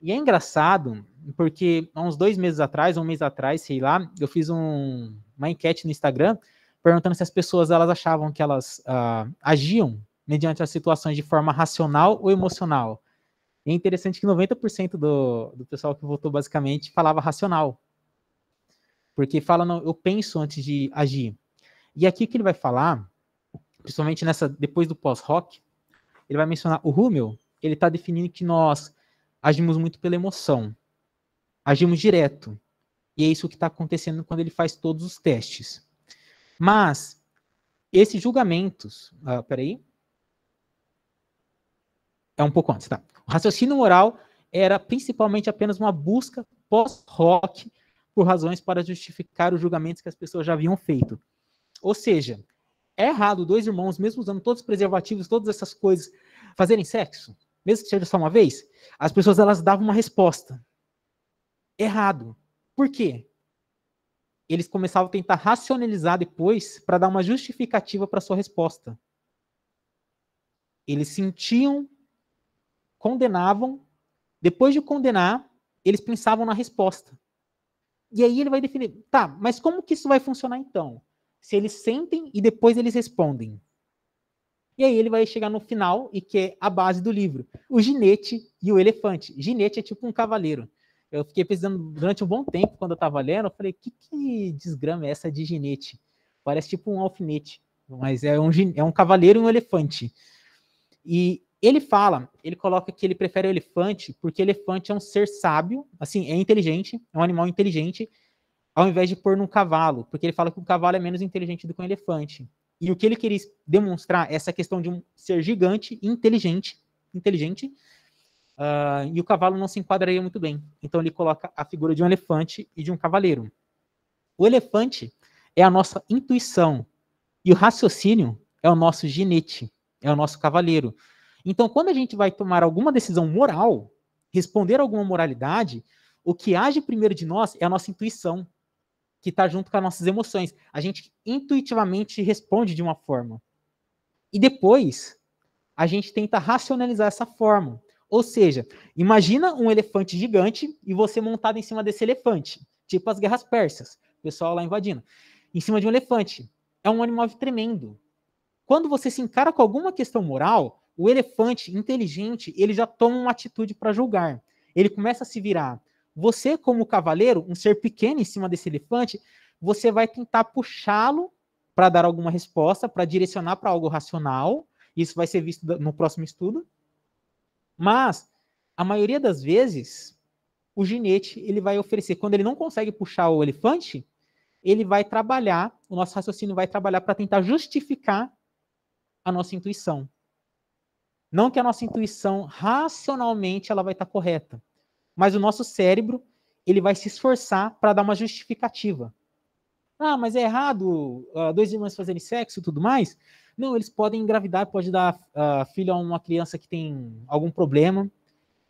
E é engraçado, porque há uns dois meses atrás, um mês atrás, sei lá, eu fiz um, uma enquete no Instagram perguntando se as pessoas elas achavam que elas uh, agiam mediante as situações de forma racional ou emocional. E é interessante que 90% do, do pessoal que votou basicamente falava racional. Porque fala, não, eu penso antes de agir. E aqui que ele vai falar, principalmente nessa depois do pós-rock, ele vai mencionar o Rummel, ele está definindo que nós agimos muito pela emoção. Agimos direto. E é isso que está acontecendo quando ele faz todos os testes. Mas esses julgamentos, uh, peraí, é um pouco antes, tá? O raciocínio moral era principalmente apenas uma busca pós-rock por razões para justificar os julgamentos que as pessoas já haviam feito. Ou seja, é errado dois irmãos, mesmo usando todos os preservativos, todas essas coisas, fazerem sexo, mesmo que seja só uma vez? As pessoas elas davam uma resposta. Errado. Por quê? eles começavam a tentar racionalizar depois para dar uma justificativa para sua resposta. Eles sentiam, condenavam, depois de condenar, eles pensavam na resposta. E aí ele vai definir, tá, mas como que isso vai funcionar então? Se eles sentem e depois eles respondem. E aí ele vai chegar no final, e que é a base do livro: o ginete e o elefante. Ginete é tipo um cavaleiro eu fiquei pensando durante um bom tempo quando eu estava lendo. Eu falei, que, que desgrama é essa de ginete? Parece tipo um alfinete, mas é um, é um cavaleiro e um elefante. E ele fala, ele coloca que ele prefere o elefante porque elefante é um ser sábio, assim, é inteligente, é um animal inteligente, ao invés de pôr num cavalo, porque ele fala que o cavalo é menos inteligente do que um elefante. E o que ele queria demonstrar é essa questão de um ser gigante, inteligente, inteligente, ah, e o cavalo não se enquadraria muito bem. Então ele coloca a figura de um elefante e de um cavaleiro. O elefante é a nossa intuição e o raciocínio é o nosso ginete, é o nosso cavaleiro. Então, quando a gente vai tomar alguma decisão moral, responder alguma moralidade, o que age primeiro de nós é a nossa intuição, que está junto com as nossas emoções. A gente intuitivamente responde de uma forma. E depois, a gente tenta racionalizar essa forma. Ou seja, imagina um elefante gigante e você montado em cima desse elefante, tipo as guerras persas, o pessoal lá invadindo, em cima de um elefante. É um animal tremendo. Quando você se encara com alguma questão moral, o elefante inteligente, ele já toma uma atitude para julgar. Ele começa a se virar. Você, como cavaleiro, um ser pequeno em cima desse elefante, você vai tentar puxá-lo para dar alguma resposta, para direcionar para algo racional. Isso vai ser visto no próximo estudo. Mas a maioria das vezes o ginete ele vai oferecer, quando ele não consegue puxar o elefante, ele vai trabalhar, o nosso raciocínio vai trabalhar para tentar justificar a nossa intuição. Não que a nossa intuição racionalmente ela vai estar tá correta, mas o nosso cérebro ele vai se esforçar para dar uma justificativa. Ah, mas é errado uh, dois irmãos fazerem sexo e tudo mais. Não, eles podem engravidar, pode dar uh, filho a uma criança que tem algum problema.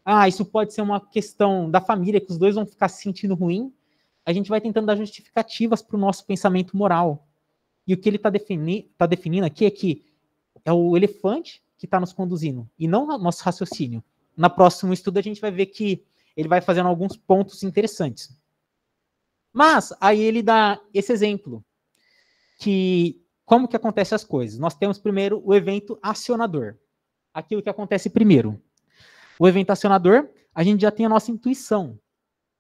Ah, isso pode ser uma questão da família, que os dois vão ficar se sentindo ruim. A gente vai tentando dar justificativas para o nosso pensamento moral. E o que ele está defini tá definindo aqui é que é o elefante que está nos conduzindo, e não o nosso raciocínio. Na próximo estudo, a gente vai ver que ele vai fazendo alguns pontos interessantes. Mas aí ele dá esse exemplo que como que acontece as coisas? Nós temos primeiro o evento acionador. Aquilo que acontece primeiro. O evento acionador, a gente já tem a nossa intuição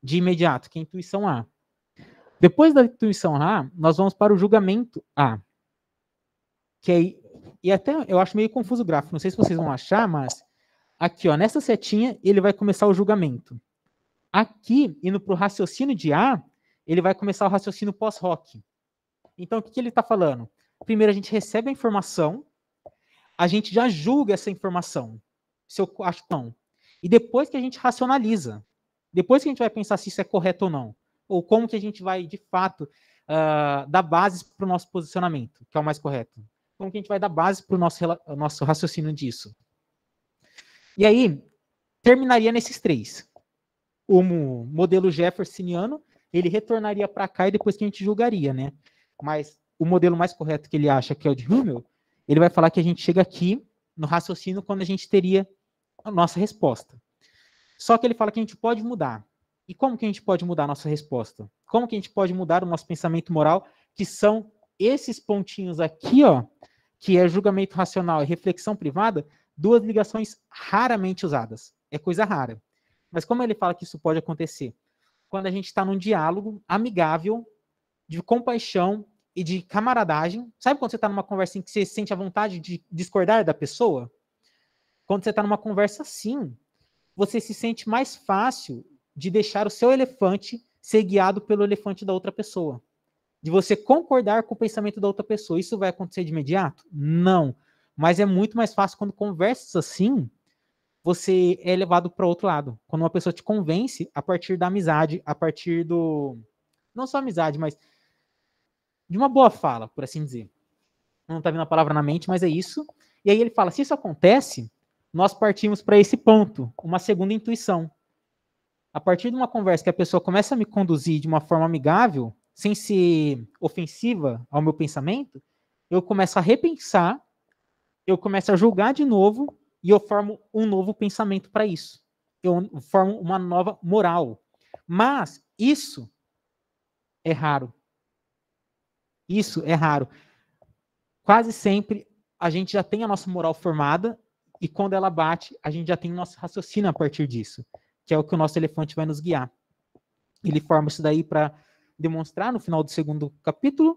de imediato, que é a intuição A. Depois da intuição A, nós vamos para o julgamento A. Que é, e até eu acho meio confuso o gráfico, não sei se vocês vão achar, mas aqui, ó, nessa setinha, ele vai começar o julgamento. Aqui, indo para o raciocínio de A, ele vai começar o raciocínio pós-rock. Então, o que, que ele está falando? Primeiro, a gente recebe a informação, a gente já julga essa informação, se eu acho não. E depois que a gente racionaliza, depois que a gente vai pensar se isso é correto ou não, ou como que a gente vai, de fato, uh, dar bases para o nosso posicionamento, que é o mais correto. Como que a gente vai dar base para o nosso, nosso raciocínio disso. E aí, terminaria nesses três. O modelo Jeffersoniano, ele retornaria para cá e depois que a gente julgaria, né? Mas o modelo mais correto que ele acha, que é o de Hummel, ele vai falar que a gente chega aqui no raciocínio quando a gente teria a nossa resposta. Só que ele fala que a gente pode mudar. E como que a gente pode mudar a nossa resposta? Como que a gente pode mudar o nosso pensamento moral, que são esses pontinhos aqui, ó, que é julgamento racional e reflexão privada, duas ligações raramente usadas. É coisa rara. Mas como ele fala que isso pode acontecer? quando a gente está num diálogo amigável, de compaixão e de camaradagem. Sabe quando você está numa conversa em que você sente a vontade de discordar da pessoa? Quando você está numa conversa assim, você se sente mais fácil de deixar o seu elefante ser guiado pelo elefante da outra pessoa. De você concordar com o pensamento da outra pessoa. Isso vai acontecer de imediato? Não. Mas é muito mais fácil quando conversas assim você é levado para outro lado. Quando uma pessoa te convence a partir da amizade, a partir do. Não só amizade, mas de uma boa fala, por assim dizer. Não está vindo a palavra na mente, mas é isso. E aí ele fala: se isso acontece, nós partimos para esse ponto, uma segunda intuição. A partir de uma conversa que a pessoa começa a me conduzir de uma forma amigável, sem ser ofensiva ao meu pensamento, eu começo a repensar, eu começo a julgar de novo e eu formo um novo pensamento para isso. Eu formo uma nova moral. Mas isso é raro. Isso é raro. Quase sempre a gente já tem a nossa moral formada e quando ela bate, a gente já tem o nosso raciocínio a partir disso, que é o que o nosso elefante vai nos guiar. Ele forma isso daí para demonstrar no final do segundo capítulo.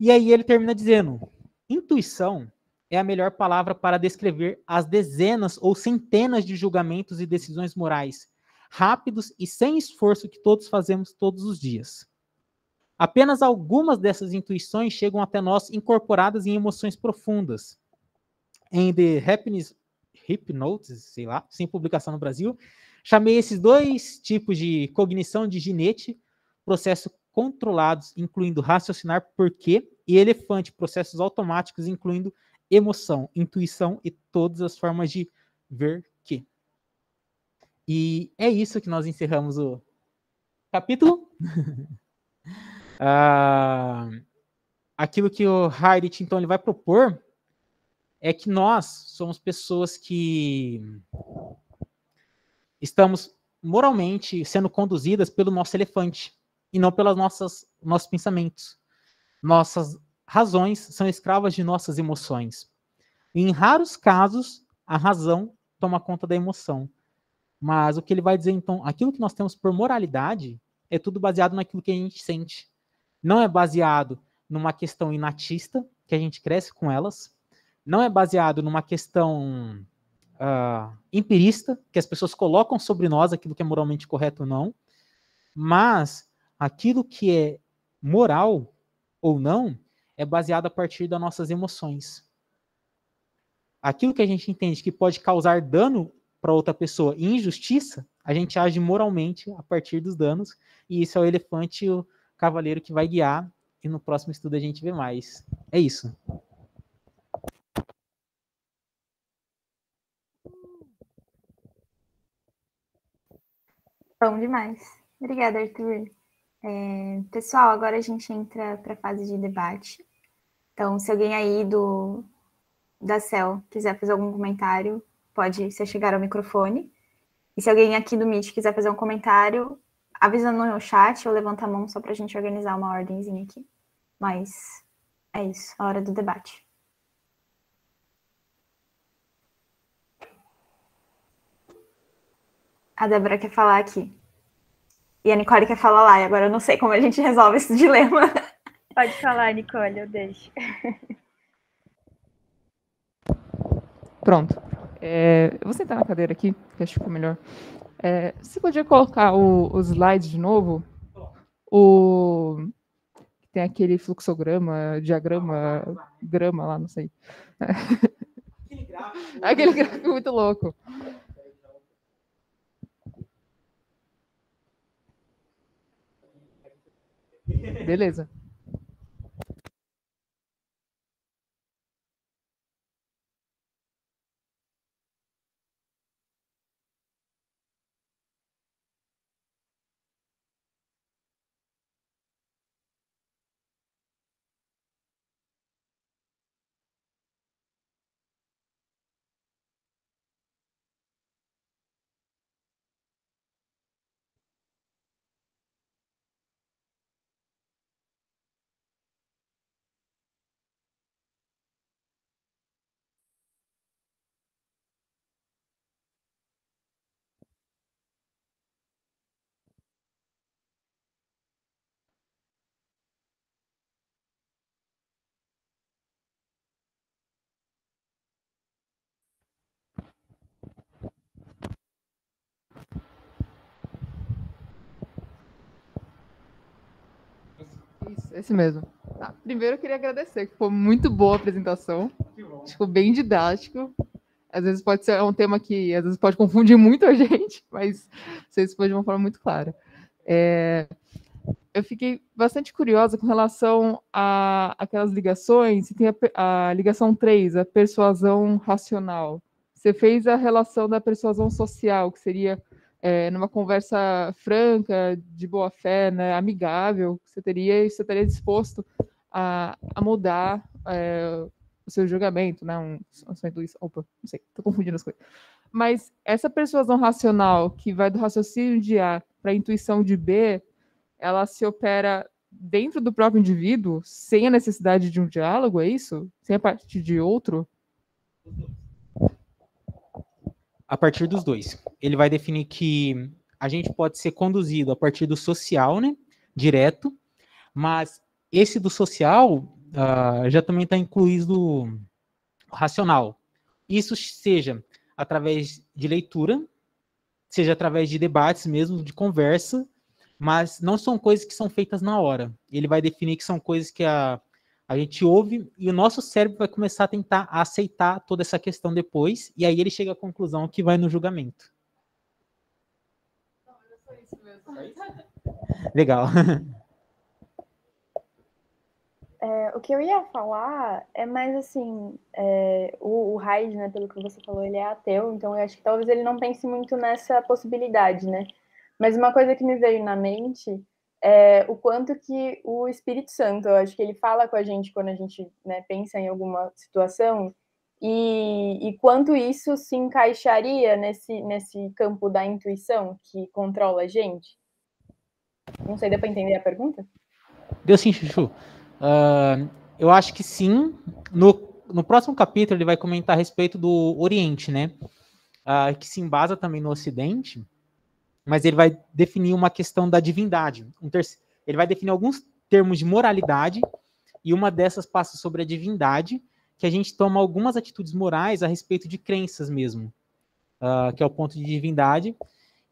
E aí ele termina dizendo: intuição é a melhor palavra para descrever as dezenas ou centenas de julgamentos e decisões morais, rápidos e sem esforço que todos fazemos todos os dias. Apenas algumas dessas intuições chegam até nós incorporadas em emoções profundas. Em The Happiness Notes, sei lá, sem publicação no Brasil, chamei esses dois tipos de cognição de ginete, processo controlados, incluindo raciocinar por quê, e elefante, processos automáticos, incluindo emoção, intuição e todas as formas de ver que. E é isso que nós encerramos o capítulo. uh, aquilo que o Heidrich, então, ele vai propor é que nós somos pessoas que estamos moralmente sendo conduzidas pelo nosso elefante e não pelos nossos pensamentos. Nossas razões são escravas de nossas emoções. E em raros casos, a razão toma conta da emoção. Mas o que ele vai dizer, então, aquilo que nós temos por moralidade é tudo baseado naquilo que a gente sente. Não é baseado numa questão inatista, que a gente cresce com elas. Não é baseado numa questão uh, empirista, que as pessoas colocam sobre nós aquilo que é moralmente correto ou não. Mas aquilo que é moral ou não é baseado a partir das nossas emoções. Aquilo que a gente entende que pode causar dano para outra pessoa e injustiça, a gente age moralmente a partir dos danos, e isso é o elefante, o cavaleiro que vai guiar, e no próximo estudo a gente vê mais. É isso.
Bom demais. Obrigada, Arthur. É, pessoal, agora a gente entra para a fase de debate. Então, se alguém aí do da CEL quiser fazer algum comentário, pode se chegar ao microfone. E se alguém aqui do Meet quiser fazer um comentário, avisa no chat ou levanta a mão só para a gente organizar uma ordemzinha aqui. Mas é isso, a hora do debate. A Débora quer falar aqui. E a Nicole quer falar lá, e agora eu não sei como a gente resolve esse dilema. Pode falar, Nicole, eu deixo.
Pronto. É, eu vou sentar na cadeira aqui, que acho que ficou melhor. É, você podia colocar o, o, slide de novo? O, tem aquele fluxograma, diagrama, grama lá, não sei. Aquele
gráfico, aquele gráfico muito louco.
Beleza. esse mesmo. Tá, primeiro eu queria agradecer, que foi muito boa a apresentação. Ficou bem didático. Às vezes pode ser é um tema que às vezes pode confundir muito a gente, mas vocês expôs de uma forma muito clara. É, eu fiquei bastante curiosa com relação a aquelas ligações, tem a, a ligação 3, a persuasão racional. Você fez a relação da persuasão social, que seria é, numa conversa franca, de boa fé, né, amigável, você teria você estaria disposto a, a mudar é, o seu julgamento, né? Um, sua intuição. Opa, não sei, tô confundindo as coisas. Mas essa persuasão racional que vai do raciocínio de A para a intuição de B, ela se opera dentro do próprio indivíduo, sem a necessidade de um diálogo, é isso? Sem a partir de outro?
a partir dos dois. Ele vai definir que a gente pode ser conduzido a partir do social, né, direto, mas esse do social uh, já também está incluído o racional. Isso seja através de leitura, seja através de debates mesmo, de conversa, mas não são coisas que são feitas na hora. Ele vai definir que são coisas que a a gente ouve e o nosso cérebro vai começar a tentar aceitar toda essa questão depois, e aí ele chega à conclusão que vai no julgamento. Legal.
É, o que eu ia falar é mais assim, é, o, o Hyde, né, pelo que você falou, ele é ateu, então eu acho que talvez ele não pense muito nessa possibilidade, né?
Mas uma coisa que me veio na mente é, o quanto que o Espírito Santo, eu acho que ele fala com a gente quando a gente né, pensa em alguma situação, e, e, quanto isso se encaixaria nesse, nesse campo da intuição que controla a gente? Não sei, deu para entender a pergunta?
Deu sim, Chuchu. Uh, eu acho que sim. No, no próximo capítulo, ele vai comentar a respeito do Oriente, né? Uh, que se embasa também no Ocidente mas ele vai definir uma questão da divindade. Um ele vai definir alguns termos de moralidade, e uma dessas passa sobre a divindade, que a gente toma algumas atitudes morais a respeito de crenças mesmo, uh, que é o ponto de divindade.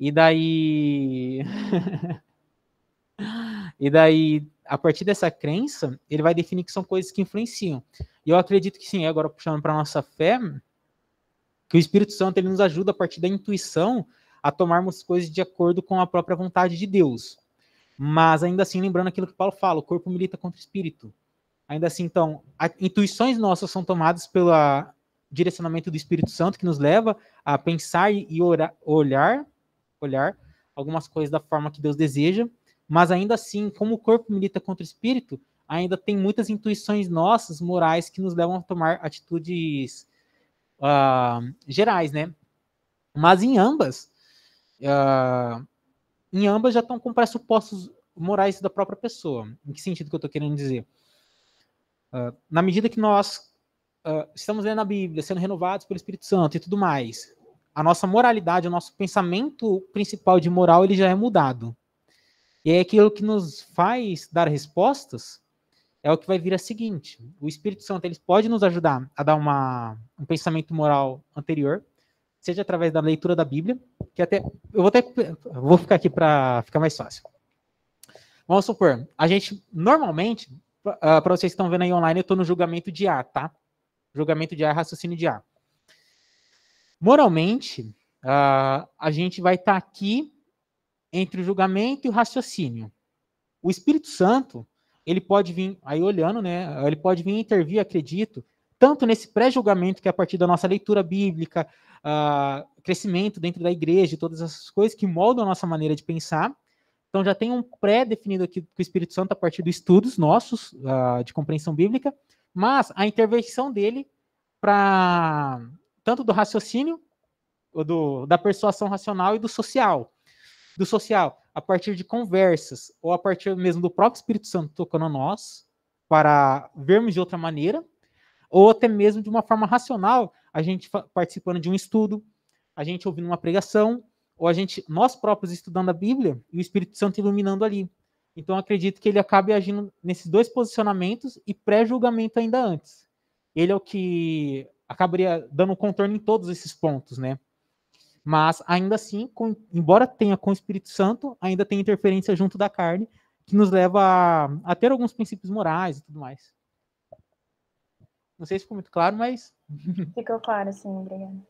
E daí. e daí, a partir dessa crença, ele vai definir que são coisas que influenciam. E eu acredito que sim, agora puxando para nossa fé, que o Espírito Santo ele nos ajuda a partir da intuição a tomarmos coisas de acordo com a própria vontade de Deus. Mas ainda assim, lembrando aquilo que Paulo fala, o corpo milita contra o espírito. Ainda assim, então, a, intuições nossas são tomadas pelo ah, direcionamento do Espírito Santo que nos leva a pensar e, olhar, olhar algumas coisas da forma que Deus deseja, mas ainda assim, como o corpo milita contra o espírito, ainda tem muitas intuições nossas, morais, que nos levam a tomar atitudes uh, gerais, né? Mas em ambas, uh, em ambas já estão com pressupostos morais da própria pessoa. Em que sentido que eu estou querendo dizer? Uh, na medida que nós uh, estamos lendo a Bíblia, sendo renovados pelo Espírito Santo e tudo mais, a nossa moralidade, o nosso pensamento principal de moral, ele já é mudado. E é aquilo que nos faz dar respostas é o que vai vir a seguinte. O Espírito Santo ele pode nos ajudar a dar uma, um pensamento moral anterior, seja através da leitura da Bíblia, que até eu vou até vou ficar aqui para ficar mais fácil. Vamos supor, a gente normalmente, ah, para vocês que estão vendo aí online, eu estou no julgamento de A, tá? Julgamento de A, raciocínio de A. Moralmente, uh, a gente vai estar tá aqui entre o julgamento e o raciocínio. O Espírito Santo, ele pode vir, aí olhando, né? Ele pode vir intervir, acredito, tanto nesse pré-julgamento, que é a partir da nossa leitura bíblica, uh, crescimento dentro da igreja, todas essas coisas que moldam a nossa maneira de pensar. Então já tem um pré-definido aqui com o Espírito Santo a partir dos estudos nossos uh, de compreensão bíblica, mas a intervenção dele para tanto do raciocínio, do, da persuasão racional e do social. Do social, a partir de conversas, ou a partir mesmo do próprio Espírito Santo tocando a nós, para vermos de outra maneira, ou até mesmo de uma forma racional, a gente participando de um estudo, a gente ouvindo uma pregação, ou a gente, nós próprios estudando a Bíblia e o Espírito Santo iluminando ali. Então, acredito que ele acabe agindo nesses dois posicionamentos e pré-julgamento ainda antes. Ele é o que acabaria dando contorno em todos esses pontos, né? Mas, ainda assim, com, embora tenha com o Espírito Santo, ainda tem interferência junto da carne, que nos leva a, a ter alguns princípios morais e tudo mais. Não sei se ficou muito claro, mas
Ficou claro, sim, obrigada.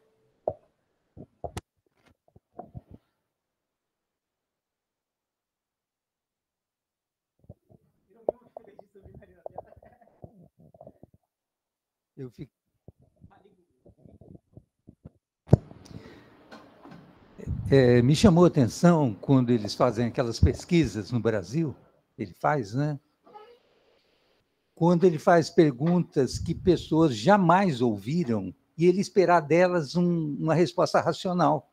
Eu fico. É, me chamou a atenção quando eles fazem aquelas pesquisas no Brasil, ele faz, né? quando ele faz perguntas que pessoas jamais ouviram e ele esperar delas um, uma resposta racional.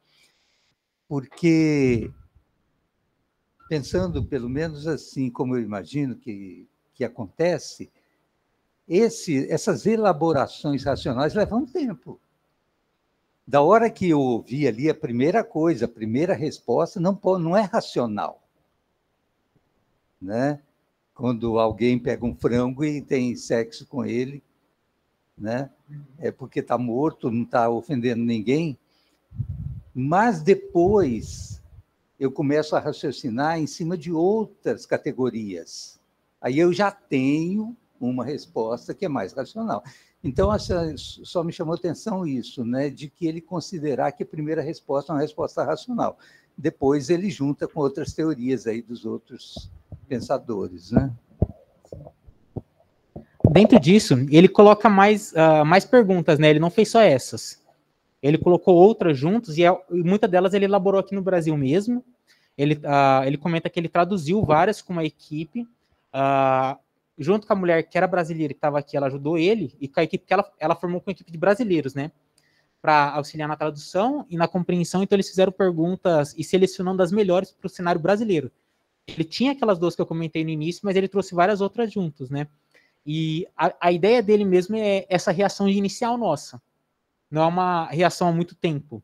Porque, pensando pelo menos assim, como eu imagino que, que acontece, esse, essas elaborações racionais levam tempo. Da hora que eu ouvi ali a primeira coisa, a primeira resposta, não, não é racional. Né? quando alguém pega um frango e tem sexo com ele, né? Uhum. É porque está morto, não está ofendendo ninguém. Mas depois eu começo a raciocinar em cima de outras categorias. Aí eu já tenho uma resposta que é mais racional. Então, só me chamou atenção isso, né, de que ele considerar que a primeira resposta é uma resposta racional. Depois ele junta com outras teorias aí dos outros pensadores, né?
Dentro disso, ele coloca mais, uh, mais perguntas, né? Ele não fez só essas. Ele colocou outras juntos e, é, e muitas delas ele elaborou aqui no Brasil mesmo. Ele, uh, ele comenta que ele traduziu várias com uma equipe. Uh, junto com a mulher que era brasileira que estava aqui, ela ajudou ele, e com a equipe que ela, ela formou com a equipe de brasileiros, né? Para auxiliar na tradução e na compreensão, então eles fizeram perguntas e selecionando as melhores para o cenário brasileiro. Ele tinha aquelas duas que eu comentei no início, mas ele trouxe várias outras juntos, né? E a, a ideia dele mesmo é essa reação inicial nossa. Não é uma reação há muito tempo.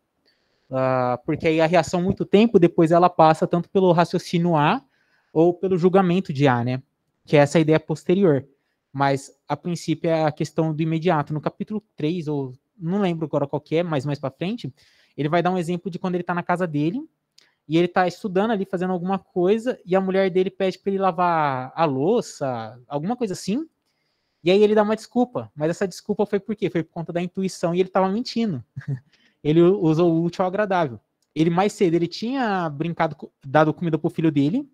Uh, porque aí a reação muito tempo, depois ela passa tanto pelo raciocínio A ou pelo julgamento de A, né? Que é essa ideia posterior. Mas, a princípio, é a questão do imediato. No capítulo 3, ou não lembro agora qual que é, mas mais para frente, ele vai dar um exemplo de quando ele está na casa dele e ele tá estudando ali, fazendo alguma coisa, e a mulher dele pede para ele lavar a louça, alguma coisa assim. E aí ele dá uma desculpa, mas essa desculpa foi por quê? Foi por conta da intuição e ele tava mentindo. ele usou o útil ao agradável. Ele mais cedo ele tinha brincado, dado comida pro filho dele,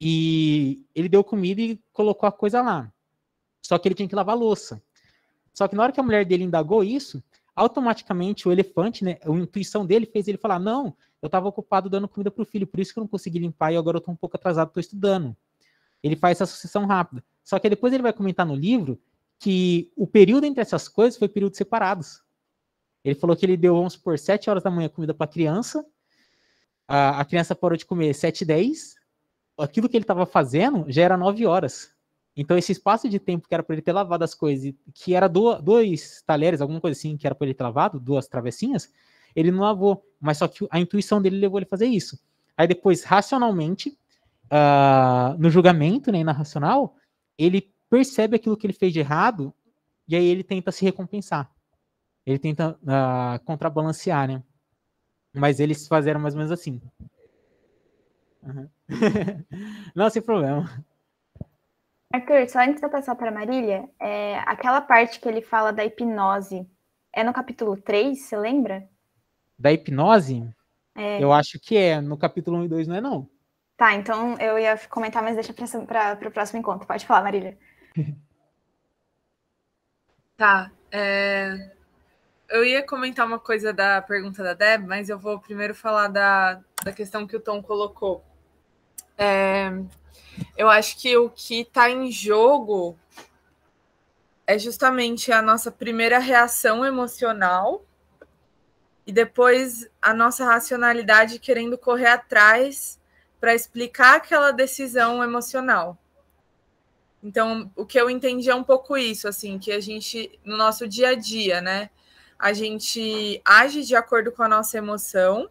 e ele deu comida e colocou a coisa lá. Só que ele tinha que lavar a louça. Só que na hora que a mulher dele indagou isso, automaticamente o elefante, né, a intuição dele fez ele falar: "Não, eu estava ocupado dando comida para o filho, por isso que eu não consegui limpar e agora eu estou um pouco atrasado, estou estudando". Ele faz essa associação rápida. Só que depois ele vai comentar no livro que o período entre essas coisas foi períodos separados. Ele falou que ele deu, vamos supor, 7 horas da manhã comida para a criança, a criança parou de comer 7 e 10, aquilo que ele estava fazendo já era 9 horas. Então, esse espaço de tempo que era para ele ter lavado as coisas, que era do, dois talheres, alguma coisa assim, que era para ele ter lavado, duas travessinhas, ele não lavou. Mas só que a intuição dele levou ele a fazer isso. Aí depois, racionalmente, uh, no julgamento, né, na racional, ele percebe aquilo que ele fez de errado e aí ele tenta se recompensar. Ele tenta uh, contrabalancear, né? Mas eles fizeram mais ou menos assim. Uhum. não, sem problema.
Arthur, é, só antes de eu passar para a Marília, é, aquela parte que ele fala da hipnose é no capítulo 3, você lembra?
Da hipnose? É. Eu acho que é. No capítulo 1 e 2 não é, não.
Tá, então eu ia comentar, mas deixa para o próximo encontro. Pode falar, Marília. tá. É... Eu ia comentar uma
coisa da pergunta da Deb, mas eu vou primeiro falar da, da questão que o Tom colocou. É, eu acho que o que está em jogo é justamente a nossa primeira reação emocional e depois a nossa racionalidade querendo correr atrás para explicar aquela decisão emocional. Então, o que eu entendi é um pouco isso, assim, que a gente, no nosso dia a dia, né, a gente age de acordo com a nossa emoção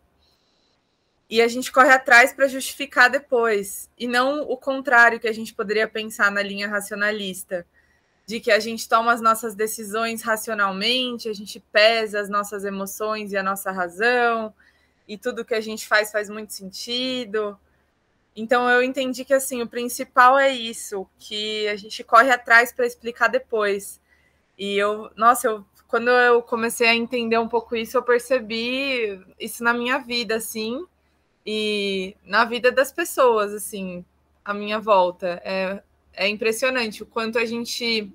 e a gente corre atrás para justificar depois, e não o contrário que a gente poderia pensar na linha racionalista, de que a gente toma as nossas decisões racionalmente, a gente pesa as nossas emoções e a nossa razão, e tudo que a gente faz faz muito sentido. Então eu entendi que assim, o principal é isso, que a gente corre atrás para explicar depois. E eu, nossa, eu quando eu comecei a entender um pouco isso, eu percebi isso na minha vida, assim e na vida das pessoas, assim, à minha volta. É, é impressionante o quanto a gente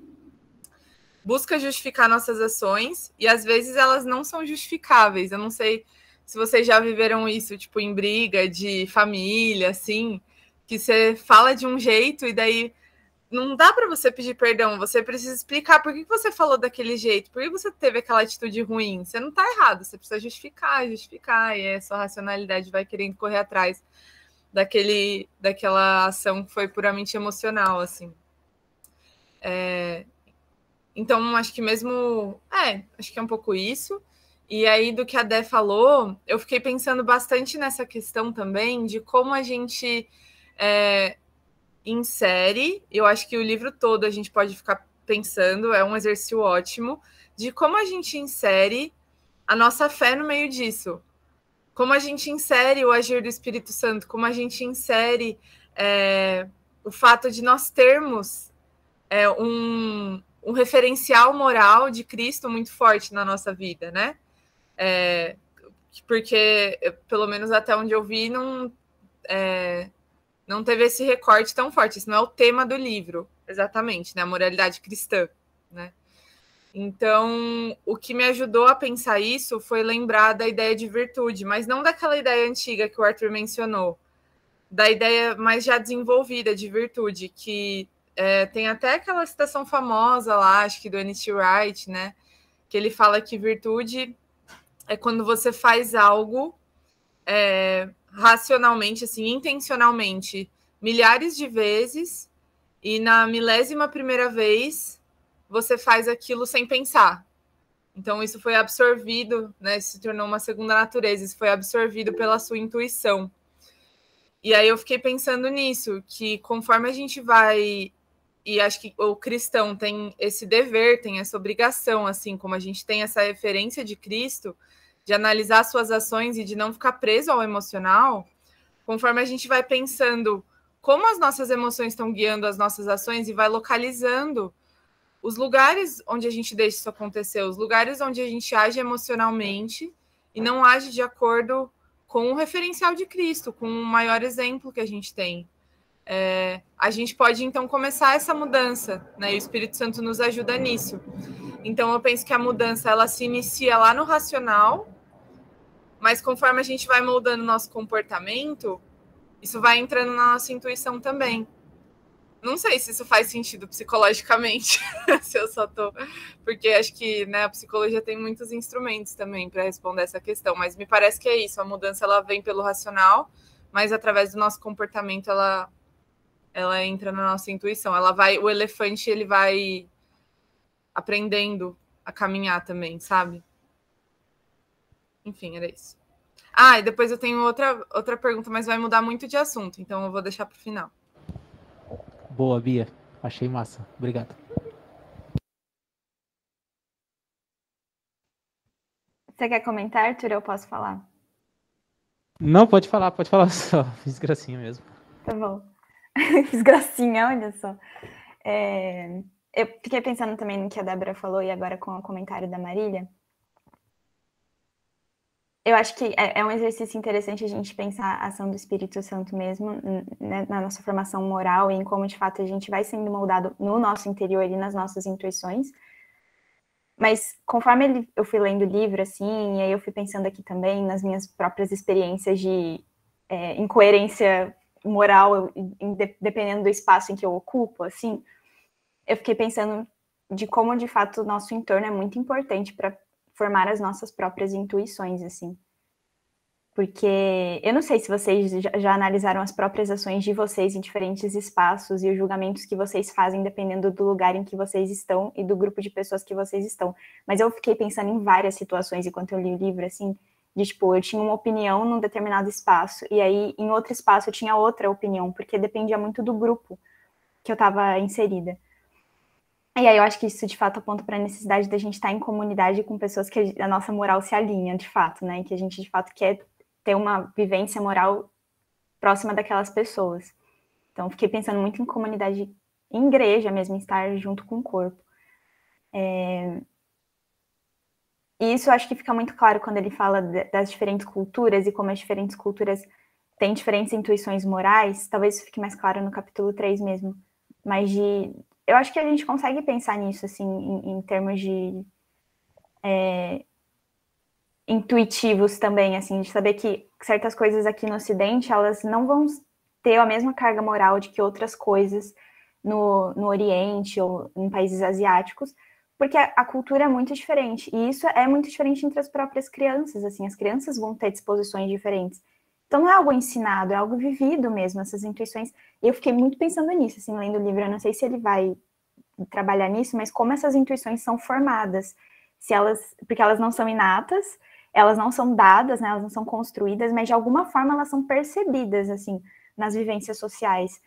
busca justificar nossas ações e às vezes elas não são justificáveis. Eu não sei se vocês já viveram isso, tipo, em briga de família, assim, que você fala de um jeito e daí não dá para você pedir perdão, você precisa explicar por que você falou daquele jeito, por que você teve aquela atitude ruim. Você não está errado, você precisa justificar, justificar, e a sua racionalidade vai querendo correr atrás daquele, daquela ação que foi puramente emocional, assim. É, então, acho que mesmo. É, acho que é um pouco isso. E aí, do que a Dé falou, eu fiquei pensando bastante nessa questão também de como a gente. É, em série. Eu acho que o livro todo a gente pode ficar pensando, é um exercício ótimo, de como a gente insere a nossa fé no meio disso. Como a gente insere o agir do Espírito Santo, como a gente insere é, o fato de nós termos é, um, um referencial moral de Cristo muito forte na nossa vida, né? É, porque, pelo menos até onde eu vi, não, é, não teve esse recorte tão forte. Isso não é o tema do livro, exatamente, né? A moralidade cristã, né? Então, o que me ajudou a pensar isso foi lembrar da ideia de virtude, mas não daquela ideia antiga que o Arthur mencionou, da ideia mais já desenvolvida de virtude, que é, tem até aquela citação famosa lá, acho que do N.T. Wright, né? Que ele fala que virtude é quando você faz algo é, racionalmente, assim, intencionalmente, milhares de vezes, e na milésima primeira vez você faz aquilo sem pensar. Então isso foi absorvido, né? se tornou uma segunda natureza, isso foi absorvido pela sua intuição. E aí eu fiquei pensando nisso, que conforme a gente vai e acho que o cristão tem esse dever, tem essa obrigação, assim como a gente tem essa referência de Cristo, de analisar suas ações e de não ficar preso ao emocional, conforme a gente vai pensando como as nossas emoções estão guiando as nossas ações e vai localizando os lugares onde a gente deixa isso acontecer, os lugares onde a gente age emocionalmente e não age de acordo com o referencial de Cristo, com o maior exemplo que a gente tem. É, a gente pode então começar essa mudança, né? E o Espírito Santo nos ajuda nisso. Então eu penso que a mudança ela se inicia lá no racional mas conforme a gente vai moldando nosso comportamento, isso vai entrando na nossa intuição também. Não sei se isso faz sentido psicologicamente, se eu só tô. Porque acho que né, a psicologia tem muitos instrumentos também para responder essa questão. Mas me parece que é isso. A mudança ela vem pelo racional, mas através do nosso comportamento ela, ela entra na nossa intuição. Ela vai, o elefante ele vai aprendendo a caminhar também, sabe? Enfim, era isso. Ah, e depois eu tenho outra, outra pergunta, mas vai mudar muito de assunto, então eu vou deixar para o final.
Boa, Bia. Achei massa. Obrigado.
Você quer comentar, Arthur? Eu posso falar?
Não, pode falar, pode falar só. Fiz gracinha mesmo.
Tá bom. Fiz gracinha, olha só. É... Eu fiquei pensando também no que a Débora falou e agora com o comentário da Marília eu acho que é, é, um exercício interessante a gente pensar a ação do Espírito Santo mesmo né, na nossa formação moral e em como de fato a gente vai sendo moldado no nosso interior e nas nossas intuições. Mas conforme ele, eu fui lendo o livro, assim, e aí eu fui pensando aqui também nas minhas próprias experiências de é, incoerência moral, dependendo do espaço em que eu ocupo, assim, eu fiquei pensando de como de fato o nosso entorno é muito importante para formar as nossas próprias intuições, assim. Porque eu não sei se vocês já analisaram as próprias ações de vocês em diferentes espaços e os julgamentos que vocês fazem dependendo do lugar em que vocês estão e do grupo de pessoas que vocês estão. Mas eu fiquei pensando em várias situações enquanto eu li o livro, assim, de tipo, eu tinha uma opinião num determinado espaço e aí em outro espaço eu tinha outra opinião, porque dependia muito do grupo que eu estava inserida. E aí eu acho que isso de fato aponta para a necessidade da gente estar tá em comunidade com pessoas que a nossa moral se alinha, de fato, né? E que a gente de fato quer ter uma vivência moral próxima daquelas pessoas. Então fiquei pensando muito em comunidade, em igreja mesmo, em estar junto com o corpo. É... E isso eu acho que fica muito claro quando ele fala das diferentes culturas e como as diferentes culturas têm diferentes intuições morais. Talvez isso fique mais claro no capítulo 3 mesmo. Mas de, eu acho que a gente consegue pensar nisso, assim, em, em termos de é, intuitivos também, assim, de saber que certas coisas aqui no Ocidente, elas não vão ter a mesma carga moral de que outras coisas no, no Oriente ou em países asiáticos, porque a, a cultura é muito diferente, e isso é muito diferente entre as próprias crianças, assim, as crianças vão ter disposições diferentes. Então não é algo ensinado, é algo vivido mesmo, essas intuições. eu fiquei muito pensando nisso, assim, lendo o livro. Eu não sei se ele vai trabalhar nisso, mas como essas intuições são formadas, se elas, porque elas não são inatas, elas não são dadas, né, elas não são construídas, mas de alguma forma elas são percebidas assim nas vivências sociais.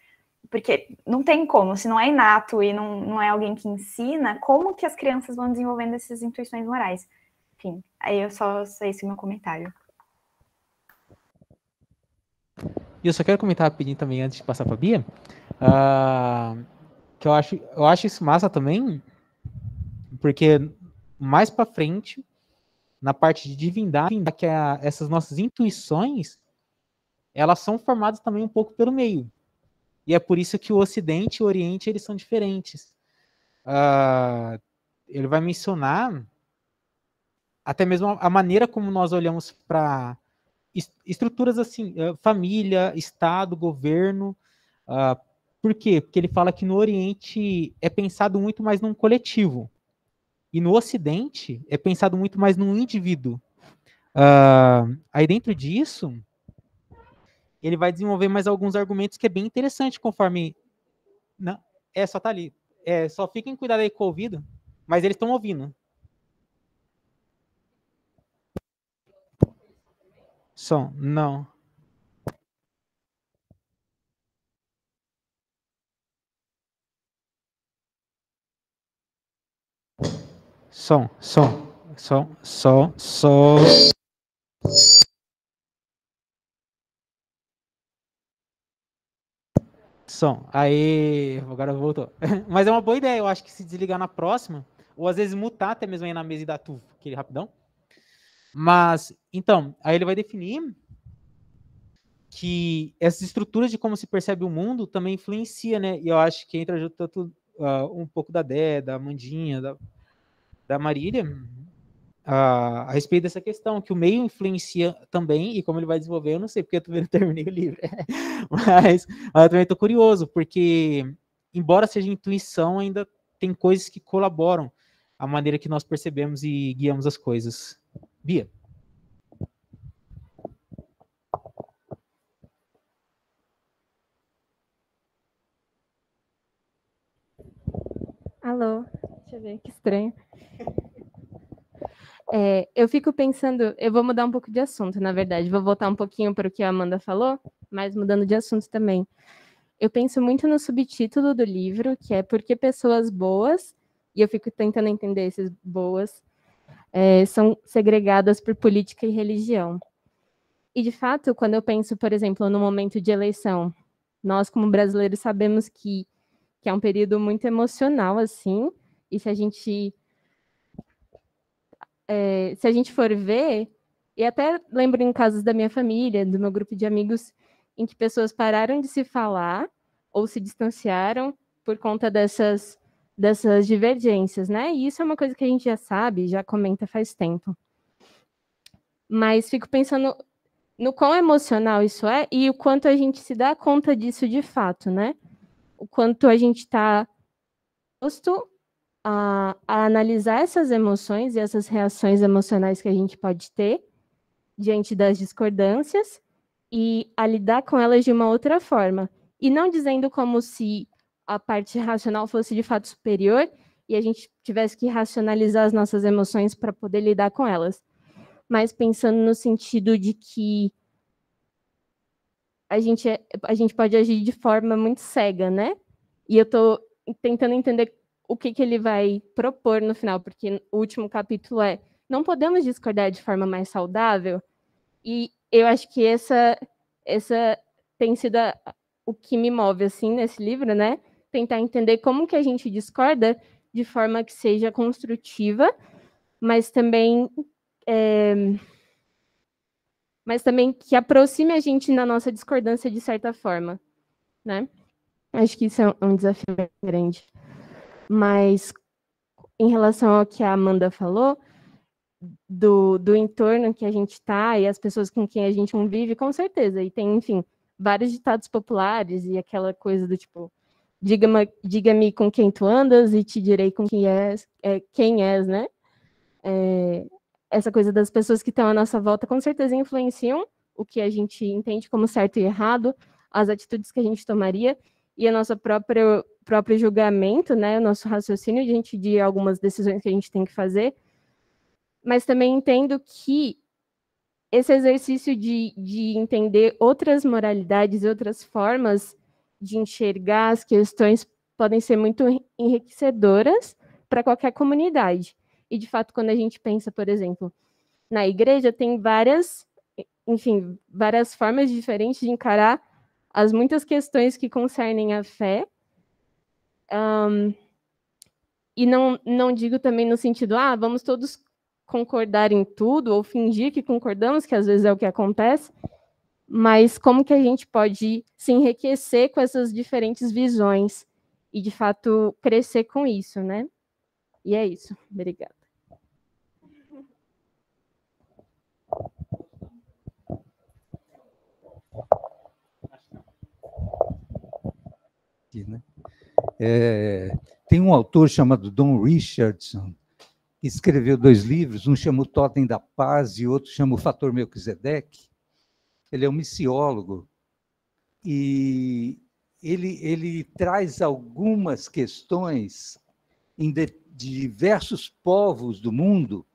Porque não tem como, se não é inato e não, não é alguém que ensina, como que as crianças vão desenvolvendo essas intuições morais? Enfim, aí eu só, sei esse é o meu comentário.
E eu só quero comentar rapidinho também, antes de passar pra Bia, uh, que eu acho, eu acho isso massa também, porque mais para frente, na parte de divindade, é que a, essas nossas intuições, elas são formadas também um pouco pelo meio. E é por isso que o Ocidente e o Oriente, eles são diferentes. Uh, ele vai mencionar até mesmo a maneira como nós olhamos para estruturas assim, eh, família, Estado, governo. Uh, por quê? Porque ele fala que no Oriente é pensado muito mais num coletivo. E no Ocidente é pensado muito mais num indivíduo. Uh, aí dentro disso, ele vai desenvolver mais alguns argumentos que é bem interessante conforme. Não, é, só tá ali. É, só fiquem cuidado aí com o ouvido, mas eles estão ouvindo. Som, não. Som, som, som, som, som. Som. Aí, agora voltou. Mas é uma boa ideia, eu acho que se desligar na próxima, ou às vezes mutar até mesmo aí na mesa e dar tu, aquele rapidão. Mas, então, aí ele vai definir que essas estruturas de como se percebe o mundo também influencia, né? E eu acho que entra tanto uh, um pouco da Dé, da Mandinha, da, da Marília, uh, a respeito dessa questão, que o meio influencia também, e como ele vai desenvolver, eu não sei, porque eu também não terminei o livro. mas, mas eu também estou curioso, porque, embora seja intuição, ainda tem coisas que colaboram a maneira que nós percebemos e guiamos as coisas. Bia.
Alô,
deixa eu ver, que estranho. É, eu fico pensando, eu vou mudar um pouco de assunto, na verdade, vou voltar um pouquinho para o que a Amanda falou, mas mudando de assunto também. Eu penso muito no subtítulo do livro, que é Por que Pessoas Boas, e eu fico tentando entender esses boas, é, são segregadas por política e religião. E, de fato, quando eu penso, por exemplo, no momento de eleição, nós, como brasileiros, sabemos que, que é um período muito emocional, assim, e se a gente. É, se a gente for ver, e até lembro em casos da minha família, do meu grupo de amigos, em que pessoas pararam de se falar ou se distanciaram por conta dessas dessas divergências, né? E isso é uma coisa que a gente já sabe, já comenta faz tempo. Mas fico pensando no quão emocional isso é e o quanto a gente se dá conta disso de fato, né? O quanto a gente está posto a, a, analisar essas emoções e essas reações emocionais que a gente pode ter diante das discordâncias e a lidar com elas de uma outra forma. E não dizendo como se a parte racional fosse de fato superior e a gente tivesse que racionalizar as nossas emoções para poder lidar com elas. Mas pensando no sentido de que a gente, é, a gente pode agir de forma muito cega, né? E eu estou tentando entender o que, que ele vai propor no final, porque o último capítulo é não podemos discordar de forma mais saudável. E eu acho que essa, essa tem sido a, o que me move assim nesse livro, né? tentar entender como que a gente discorda de forma que seja construtiva, mas também é, mas também que aproxime a gente na nossa discordância de certa forma, né? Acho que isso é um desafio grande. Mas em relação ao que a Amanda falou, do, do entorno que a gente está e as pessoas com quem a gente convive, com certeza. E tem, enfim, vários ditados populares e aquela coisa do tipo, diga-me diga com quem tu andas e te direi com quem és, é, quem és né? É, essa coisa das pessoas que estão à nossa volta com certeza influenciam o que a gente entende como certo e errado, as atitudes que a gente tomaria e o nosso próprio julgamento, né, o nosso raciocínio diante de algumas decisões que a gente tem que fazer. Mas também entendo que esse exercício de, de entender outras moralidades e outras formas de enxergar as questões podem ser muito enriquecedoras para qualquer comunidade. E, de fato, quando a gente pensa, por exemplo, na igreja, tem várias, enfim, várias formas diferentes de encarar as muitas questões que concernem a fé. Um, e não, não digo também no sentido, ah, vamos todos concordar em tudo, ou fingir que concordamos, que às vezes é o que acontece, mas como que a gente pode se enriquecer com essas diferentes visões e, de fato, crescer com isso, né? E é isso. Obrigada.
Né? É, tem um autor chamado Don Richardson, que escreveu dois livros, um chama O Totem da Paz e outro chama O Fator Melquisedeque, ele é um missiólogo, e ele, ele traz algumas questões em de, de diversos povos do mundo,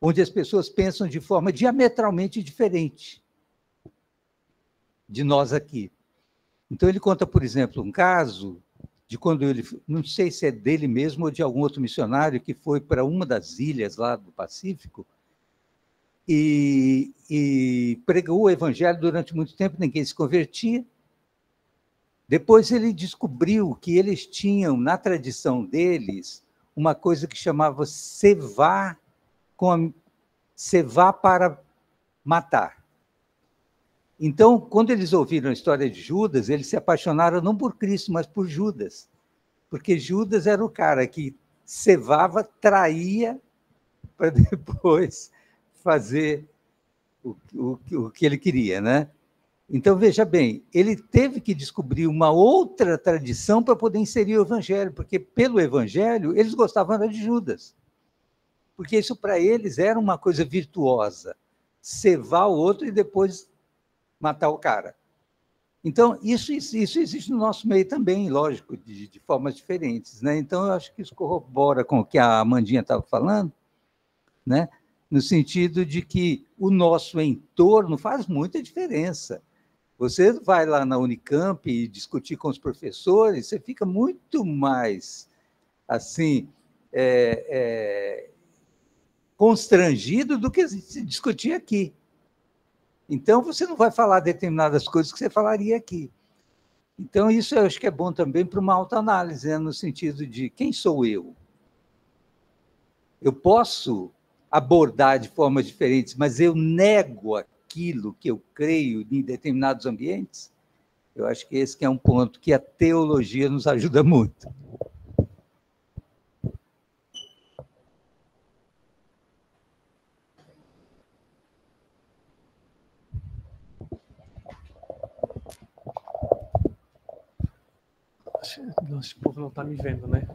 onde as pessoas pensam de forma diametralmente diferente de nós aqui. Então, ele conta, por exemplo, um caso de quando ele, não sei se é dele mesmo ou de algum outro missionário que foi para uma das ilhas lá do Pacífico, e, e pregou o evangelho durante muito tempo, ninguém se convertia. Depois ele descobriu que eles tinham, na tradição deles, uma coisa que chamava cevar, com cevar para matar. Então, quando eles ouviram a história de Judas, eles se apaixonaram não por Cristo, mas por Judas. Porque Judas era o cara que cevava, traía, para depois fazer o, o, o que ele queria, né? Então, veja bem, ele teve que descobrir uma outra tradição para poder inserir o evangelho, porque pelo evangelho eles gostavam de Judas. Porque isso para eles era uma coisa virtuosa, cevar o outro e depois matar o cara. Então, isso, isso existe no nosso meio também, lógico, de, de formas diferentes. Né? Então, eu acho que isso corrobora com o que a Amandinha estava falando, né? no sentido de que o nosso entorno faz muita diferença. Você vai lá na Unicamp e discutir com os professores, você fica muito mais assim é, é, constrangido do que se discutir aqui. Então você não vai falar determinadas coisas que você falaria aqui. Então isso eu acho que é bom também para uma autoanálise, né? no sentido de quem sou eu. Eu posso abordar de formas diferentes, mas eu nego aquilo que eu creio em determinados ambientes? Eu acho que esse que é um ponto que a teologia nos ajuda muito.
o povo não está me vendo, né?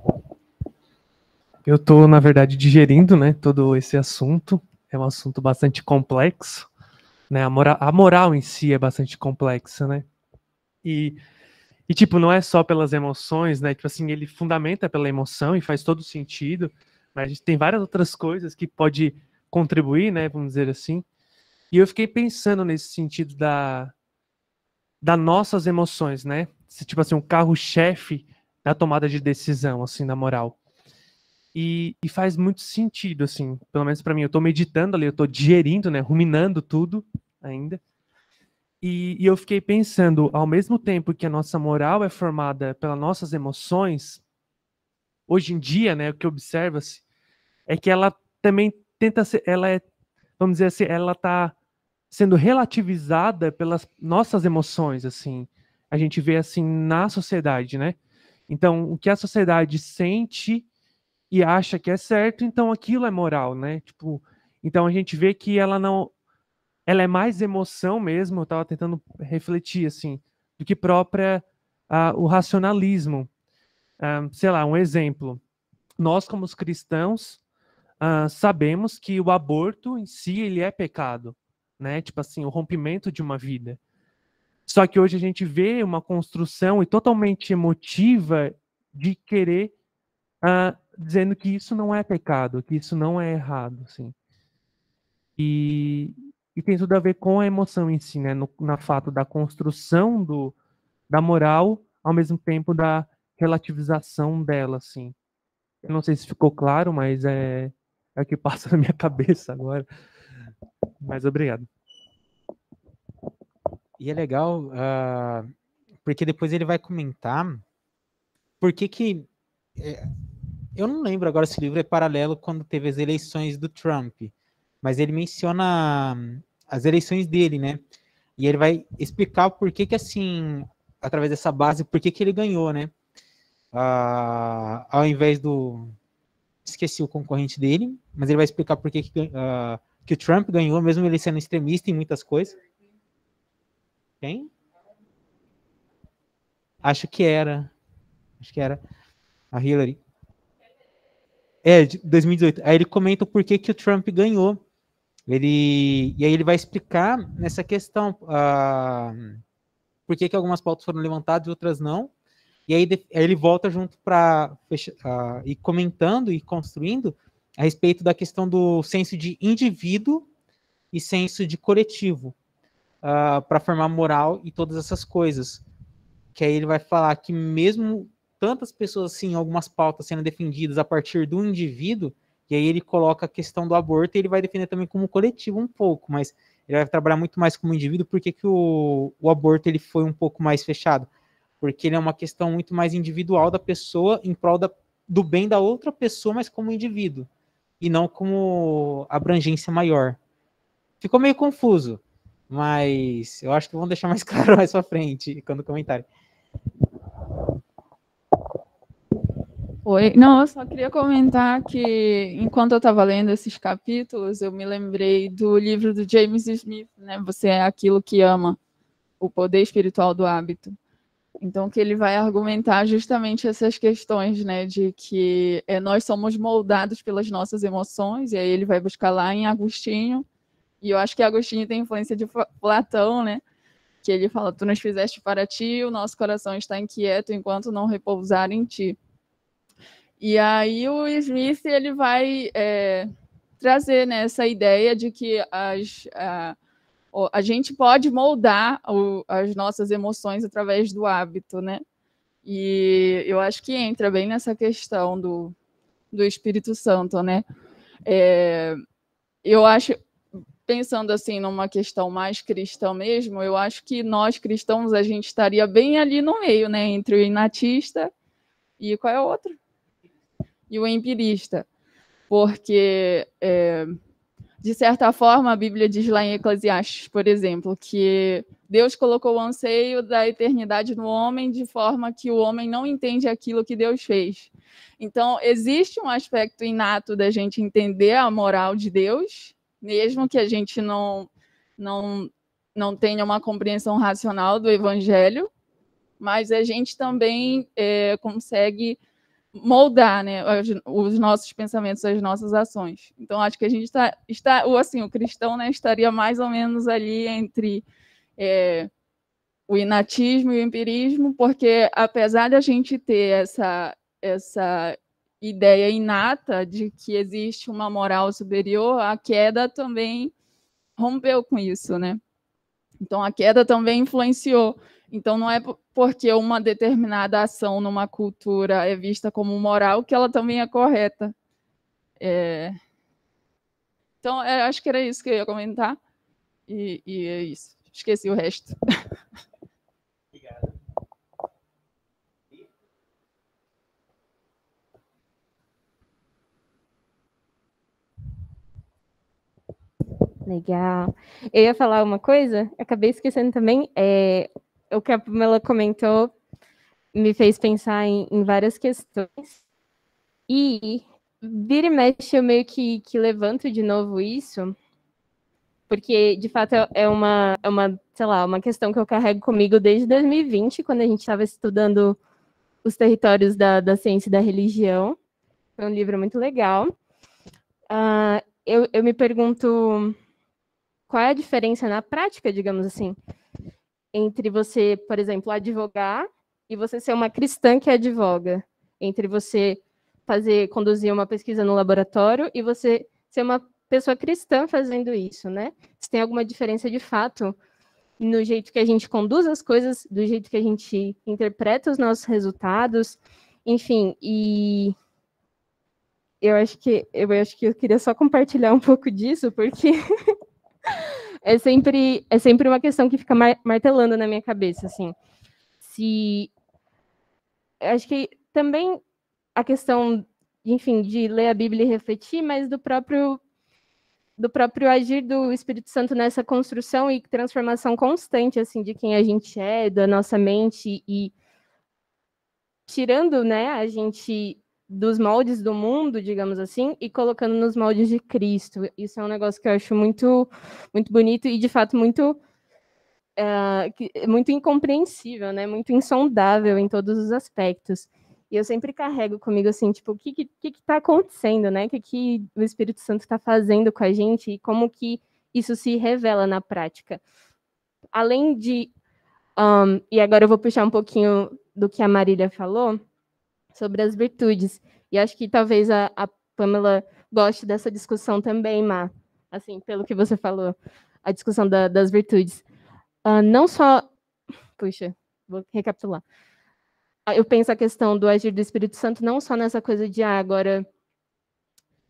Eu estou, na verdade, digerindo né, todo esse assunto. É um assunto bastante complexo. Né? A, mora a moral em si é bastante complexa, né? E, e, tipo, não é só pelas emoções, né? Tipo assim, ele fundamenta pela emoção e faz todo sentido. Mas a gente tem várias outras coisas que pode contribuir, né? Vamos dizer assim. E eu fiquei pensando nesse sentido da, das nossas emoções, né? tipo assim, um carro-chefe da tomada de decisão, assim, na moral. E, e faz muito sentido, assim, pelo menos para mim. Eu estou meditando ali, eu estou digerindo, né, ruminando tudo ainda. E, e, eu fiquei pensando, ao mesmo tempo que a nossa moral é formada pelas nossas emoções, hoje em dia, né, o que observa-se é que ela também tenta ser, ela é, vamos dizer assim, ela está sendo relativizada pelas nossas emoções, assim. A gente vê assim na sociedade, né? Então, o que a sociedade sente e acha que é certo, então aquilo é moral, né? Tipo, então a gente vê que ela não ela é mais emoção mesmo, eu tava tentando refletir assim, do que própria uh, o racionalismo. Uh, sei lá, um exemplo. Nós como cristãos uh, sabemos que o aborto em si ele é pecado, né? Tipo assim, o rompimento de uma vida. Só que hoje a gente vê uma construção e totalmente emotiva de querer uh, dizendo que isso não é pecado, que isso não é errado, sim. E, e tem tudo a ver com a emoção em si, né? No, na fato da construção do, da moral, ao mesmo tempo da relativização dela, assim. Eu não sei se ficou claro, mas é, é o que passa na minha cabeça agora. Mas obrigado.
E é legal, uh, porque depois ele vai comentar por que que... É eu não lembro agora se o livro é paralelo quando teve as eleições do Trump, mas ele menciona hum, as eleições dele, né? E ele vai explicar por que que assim, através dessa base, por que que ele ganhou, né? Uh, ao invés do esqueci o concorrente dele, mas ele vai explicar por que que, uh, que o Trump ganhou, mesmo ele sendo extremista em muitas coisas. Quem? Acho que era. Acho que era a Hillary. É, 2018. Aí ele comenta por que, que o Trump ganhou. Ele, e aí ele vai explicar nessa questão uh, por que, que algumas pautas foram levantadas e outras não. E aí, de, aí ele volta junto para uh, e comentando e construindo a respeito da questão do senso de indivíduo e senso de coletivo uh, para formar moral e todas essas coisas. Que aí ele vai falar que mesmo tantas pessoas assim, algumas pautas sendo defendidas a partir do indivíduo, e aí ele coloca a questão do aborto e ele vai defender também como coletivo um pouco, mas ele vai trabalhar muito mais como indivíduo, porque que o, o aborto ele foi um pouco mais fechado? Porque ele é uma questão muito mais individual da pessoa em prol da, do bem da outra pessoa, mas como indivíduo, e não como abrangência maior. Ficou meio confuso, mas eu acho que vão deixar mais claro mais pra frente, quando comentarem.
Oi, não, eu só queria comentar que enquanto eu estava lendo esses capítulos, eu me lembrei do livro do James Smith, né? Você é aquilo que ama, o poder espiritual do hábito. Então, que ele vai argumentar justamente essas questões, né, de que é, nós somos moldados pelas nossas emoções, e aí ele vai buscar lá em Agostinho, e eu acho que Agostinho tem influência de Platão, né, que ele fala, tu nos fizeste para ti, o nosso coração está inquieto enquanto não repousar em ti. E aí o Smith ele vai é, trazer né, essa ideia de que as, a, a gente pode moldar o, as nossas emoções através do hábito, né? E eu acho que entra bem nessa questão do, do Espírito Santo, né? É, eu acho, pensando assim numa questão mais cristã mesmo, eu acho que nós cristãos a gente estaria bem ali no meio, né? Entre o inatista e qual é o outro? e o empirista, porque, é, de certa forma, a Bíblia diz lá em Eclesiastes, por exemplo, que Deus colocou o anseio da eternidade no homem de forma que o homem não entende aquilo que Deus fez. Então, existe um aspecto inato da gente entender a moral de Deus, mesmo que a gente não, não, não tenha uma compreensão racional do evangelho, mas a gente também é, consegue moldar né, os nossos pensamentos, as nossas ações. Então, acho que a gente tá, está, está ou assim, o cristão né, estaria mais ou menos ali entre é, o inatismo e o empirismo, porque apesar de a gente ter essa, essa ideia inata de que existe uma moral superior, a queda também rompeu com isso, né? Então, a queda também influenciou então, não é porque uma determinada ação numa cultura é vista como moral que ela também é correta. É... Então, é, acho que era isso que eu ia comentar. E, e é isso. Esqueci o resto. Obrigado.
Legal. Eu ia falar uma coisa, acabei esquecendo também. É, o que a Pamela comentou me fez pensar em, em várias questões. E vira e mexe, eu meio que, que levanto de novo isso, porque de fato é, é uma, é uma, sei lá, uma questão que eu carrego comigo desde 2020, quando a gente estava estudando os territórios da, da ciência e da religião. Foi um livro muito legal. Uh, eu, eu me pergunto qual é a diferença na prática, digamos assim, entre você, por exemplo, advogar e você ser uma cristã que advoga, entre você fazer conduzir uma pesquisa no laboratório e você ser uma pessoa cristã fazendo isso, né? Se tem alguma diferença de fato no jeito que a gente conduz as coisas, do jeito que a gente interpreta os nossos resultados, enfim, e eu acho que eu acho que eu queria só compartilhar um pouco disso porque é sempre, é sempre uma questão que fica mar martelando na minha cabeça, assim. Se... Acho que também a questão, enfim, de ler a Bíblia e refletir, mas do próprio do próprio agir do Espírito Santo nessa construção e transformação constante assim de quem a gente é, da nossa mente e tirando, né, a gente dos moldes do mundo, digamos assim, e colocando nos moldes de Cristo. Isso é um negócio que eu acho muito, muito bonito e de fato muito, é, muito incompreensível, né? Muito insondável em todos os aspectos. E eu sempre carrego comigo assim, tipo, o que que, que tá acontecendo, né? O que, que o Espírito Santo está fazendo com a gente e como que isso se revela na prática. Além de, um, e agora eu vou puxar um pouquinho do que a Marília falou sobre as virtudes. E acho que talvez a, a Pamela goste dessa discussão também, Má, assim, pelo que você falou, a discussão da, das virtudes. Uh, não só. Puxa, vou recapitular. Ah, eu penso a questão do agir do Espírito Santo não só nessa coisa de, ah, agora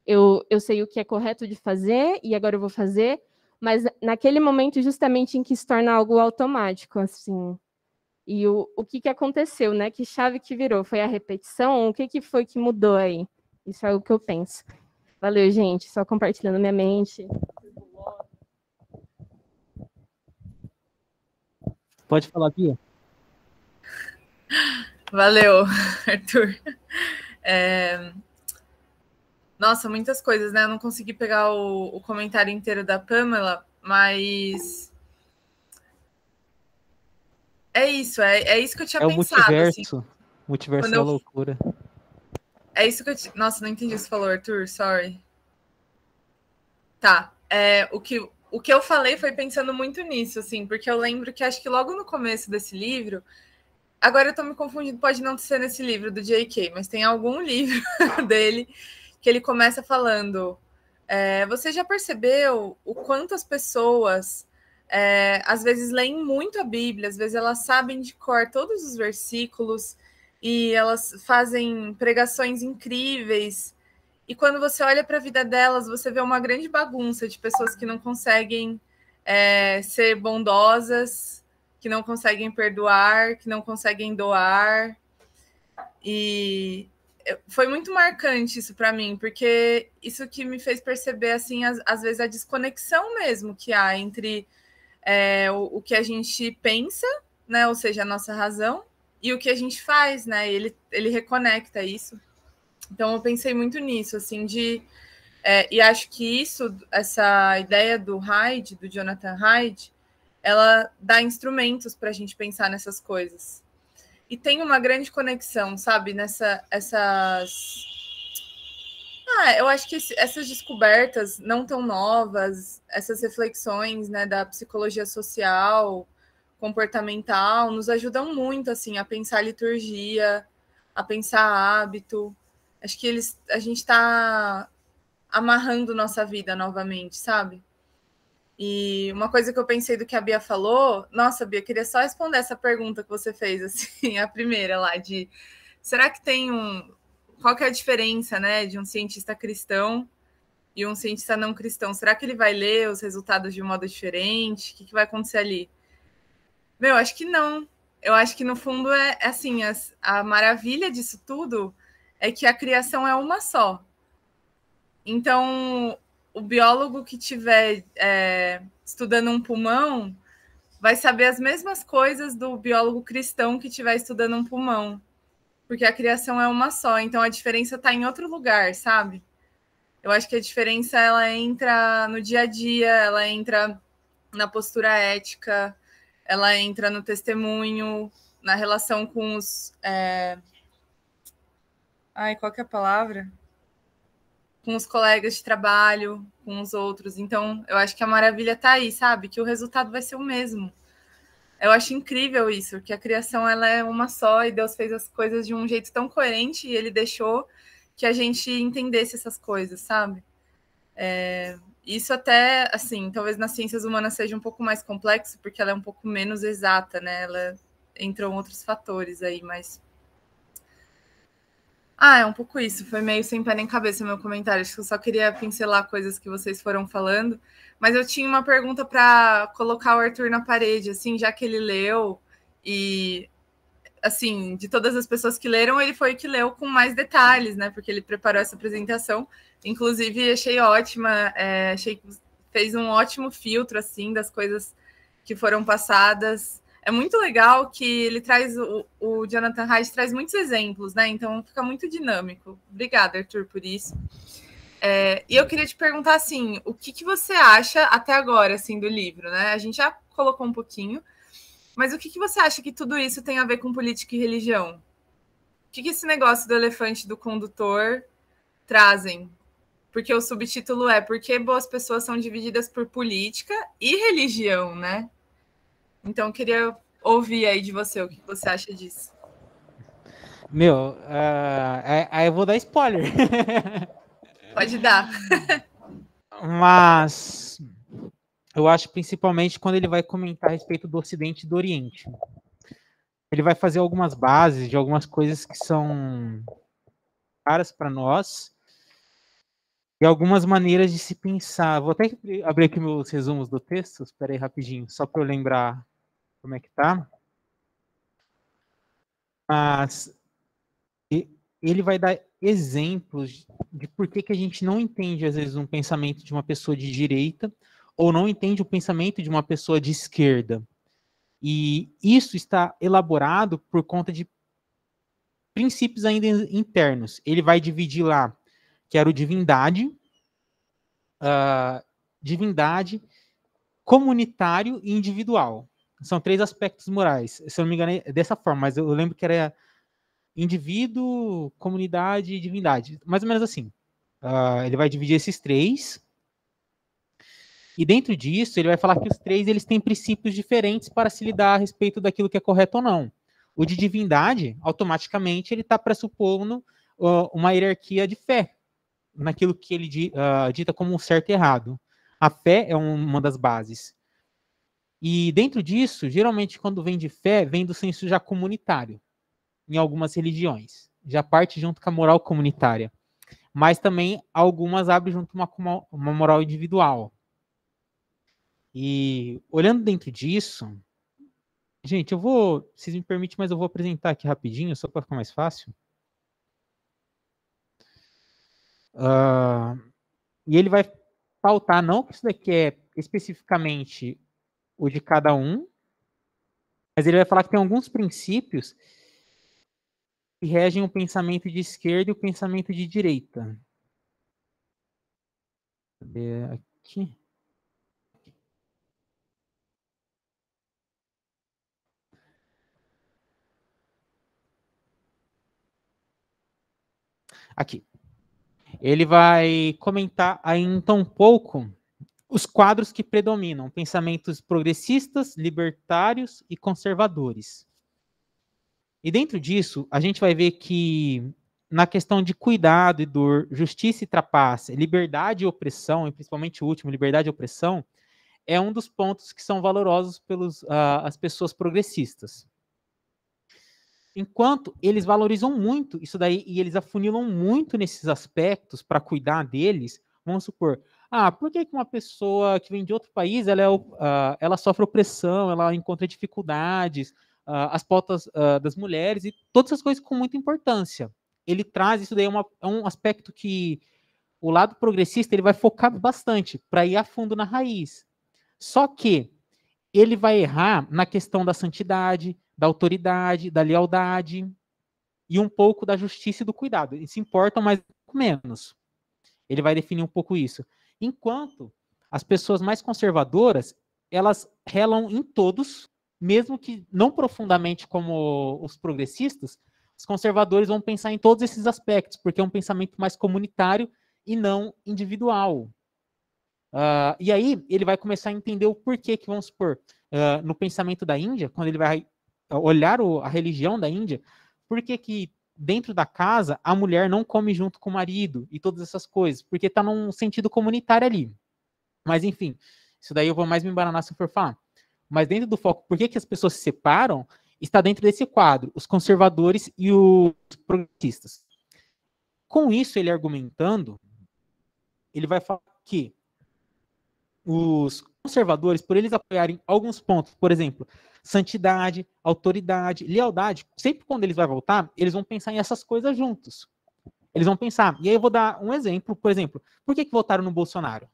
eu, eu sei o que é correto de fazer e agora eu vou fazer, mas naquele momento justamente em que se torna algo automático, assim, e o, o que, que aconteceu, né? Que chave que virou? Foi a repetição? O que, que foi que mudou aí? Isso é o que eu penso. Valeu, gente. Só compartilhando minha mente.
Pode falar, aqui.
Valeu, Arthur. É... Nossa, muitas coisas, né? Eu não consegui pegar o, o comentário inteiro da Pamela, mas é isso, é, é isso que eu tinha é pensado. Assim. O multiverso.
Assim. Multiverso eu... loucura.
É isso que eu. T... Nossa, não entendi o que você falou, Arthur, sorry. Tá. É, o, que, o que eu falei foi pensando muito nisso, assim, porque eu lembro que acho que logo no começo desse livro. Agora eu tô me confundindo, pode não ser nesse livro do J.K., mas tem algum livro dele que ele começa falando. É, você já percebeu o quanto as pessoas é, às vezes leem muito a Bíblia, às vezes elas sabem de cor todos os versículos e elas fazem pregações incríveis. E quando você olha para a vida delas, você vê uma grande bagunça de pessoas que não conseguem é, ser bondosas, que não conseguem perdoar, que não conseguem doar. E foi muito marcante isso para mim, porque isso que me fez perceber, assim, as, às vezes a desconexão mesmo que há entre é, o, o, que a gente pensa, né? Ou seja, a nossa razão e o que a gente faz, né? Ele, ele reconecta isso. Então eu pensei muito nisso, assim, de é, e acho que isso, essa ideia do Hyde, do Jonathan Hyde, ela dá instrumentos para a gente pensar nessas coisas. E tem uma grande conexão, sabe, nessa essas ah, eu acho que essas descobertas não tão novas, essas reflexões né, da psicologia social, comportamental, nos ajudam muito assim a pensar liturgia, a pensar hábito. Acho que eles, a gente está amarrando nossa vida novamente, sabe? E uma coisa que eu pensei do que a Bia falou, nossa, Bia, queria só responder essa pergunta que você fez, assim, a primeira lá, de será que tem um, qual que é a diferença, né, de um cientista cristão e um cientista não cristão? Será que ele vai ler os resultados de um modo diferente? O que, que vai acontecer ali? Meu, acho que não. Eu acho que no fundo é, é assim, as, a maravilha disso tudo é que a criação é uma só. Então, o biólogo que tiver é, estudando um pulmão vai saber as mesmas coisas do biólogo cristão que estiver estudando um pulmão porque a criação é uma só, então a diferença está em outro lugar, sabe? Eu acho que a diferença ela entra no dia a dia, ela entra na postura ética, ela entra no testemunho, na relação com os. É... Ai, qual que é a palavra? Com os colegas de trabalho, com os outros. Então, eu acho que a maravilha está aí, sabe? Que o resultado vai ser o mesmo. Eu acho incrível isso, que a criação ela é uma só e Deus fez as coisas de um jeito tão coerente e ele deixou que a gente entendesse essas coisas, sabe? É, isso até, assim, talvez nas ciências humanas seja um pouco mais complexo, porque ela é um pouco menos exata, né? Ela entrou outros fatores aí, mas ah, é um pouco isso. Foi meio sem pé nem cabeça meu comentário. Acho que eu só queria pincelar coisas que vocês foram falando. Mas eu tinha uma pergunta para colocar o Arthur na parede, assim, já que ele leu e assim, de todas as pessoas que leram, ele foi que leu com mais detalhes, né? Porque ele preparou essa apresentação. Inclusive, achei ótima, é, achei fez um ótimo filtro assim das coisas que foram passadas. É muito legal que ele traz o, o Jonathan Hyde traz muitos exemplos, né? Então fica muito dinâmico. Obrigada, Arthur, por isso. É, e eu queria te perguntar assim, o que, que você acha até agora assim do livro, né? A gente já colocou um pouquinho, mas o que, que você acha que tudo isso tem a ver com política e religião? O que, que esse negócio do elefante do condutor trazem? Porque o subtítulo é Por que boas pessoas são divididas por política e religião, né? Então eu queria ouvir aí de você o que você acha disso.
Meu, uh, aí eu vou dar spoiler. Pode dar. Mas eu acho principalmente quando ele vai comentar a respeito do Ocidente e do Oriente. Ele vai fazer algumas bases de algumas coisas que são caras para nós e algumas maneiras de se pensar. Vou até abrir aqui meus resumos do texto, espera aí rapidinho, só para eu lembrar como é que tá. Mas ele vai dar exemplos de por que, que a gente não entende, às vezes, um pensamento de uma pessoa de direita ou não entende o pensamento de uma pessoa de esquerda. E isso está elaborado por conta de princípios ainda internos. Ele vai dividir lá, que era o divindade, uh, divindade, comunitário e individual. São três aspectos morais. Se eu não me engano, é dessa forma, mas eu lembro que era indivíduo, comunidade e divindade. Mais ou menos assim. Uh, ele vai dividir esses três. E dentro disso, ele vai falar que os três eles têm princípios diferentes para se lidar a respeito daquilo que é correto ou não. O de divindade, automaticamente, ele está pressupondo uh, uma hierarquia de fé naquilo que ele uh, dita como um certo e errado. A fé é uma das bases. E dentro disso, geralmente, quando vem de fé, vem do senso já comunitário em algumas religiões. Já parte junto com a moral comunitária. Mas também algumas abrem junto uma, uma moral individual. E olhando dentro disso, gente, eu vou, vocês me permitem, mas eu vou apresentar aqui rapidinho, só para ficar mais fácil. Uh, e ele vai pautar não que isso daqui é especificamente o de cada um, mas ele vai falar que tem alguns princípios que regem o pensamento de esquerda e o pensamento de direita. Cadê aqui? Aqui. Ele vai comentar ainda um pouco os quadros que predominam, pensamentos progressistas, libertários e conservadores. E dentro disso, a gente vai ver que na questão de cuidado e dor, justiça e trapaça, liberdade e opressão, e principalmente o último, liberdade e opressão, é um dos pontos que são valorosos pelas ah, uh, pessoas progressistas. Enquanto eles valorizam muito isso daí e eles afunilam muito nesses aspectos para cuidar deles, vamos supor, ah, por que, que uma pessoa que vem de outro país ela, é, uh, ela sofre opressão, ela encontra dificuldades, uh, as pautas uh, das mulheres e todas essas coisas com muita importância. Ele traz isso daí é, uma, é um aspecto que o lado progressista ele vai focar bastante para ir a fundo na raiz. Só que ele vai errar na questão da santidade, da autoridade, da lealdade e um pouco da justiça e do cuidado. Eles se importam mais ou menos. Ele vai definir um pouco isso. Enquanto as pessoas mais conservadoras, elas relam em todos mesmo que não profundamente como os progressistas, os conservadores vão pensar em todos esses aspectos, porque é um pensamento mais comunitário e não individual. Uh, e aí ele vai começar a entender o porquê que, vamos supor, uh, no pensamento da Índia, quando ele vai olhar o, a religião da Índia, por que que dentro da casa a mulher não come junto com o marido e todas essas coisas, porque está num sentido comunitário ali. Mas enfim, isso daí eu vou mais me embaranar se eu for falar mas dentro do foco, por que, que as pessoas se separam, está dentro desse quadro, os conservadores e os progressistas. Com isso, ele argumentando, ele vai falar que os conservadores, por eles apoiarem alguns pontos, por exemplo, santidade, autoridade, lealdade, sempre quando eles vão voltar, eles vão pensar em essas coisas juntos. Eles vão pensar, e aí eu vou dar um exemplo, por exemplo, por que, que votaram no Bolsonaro?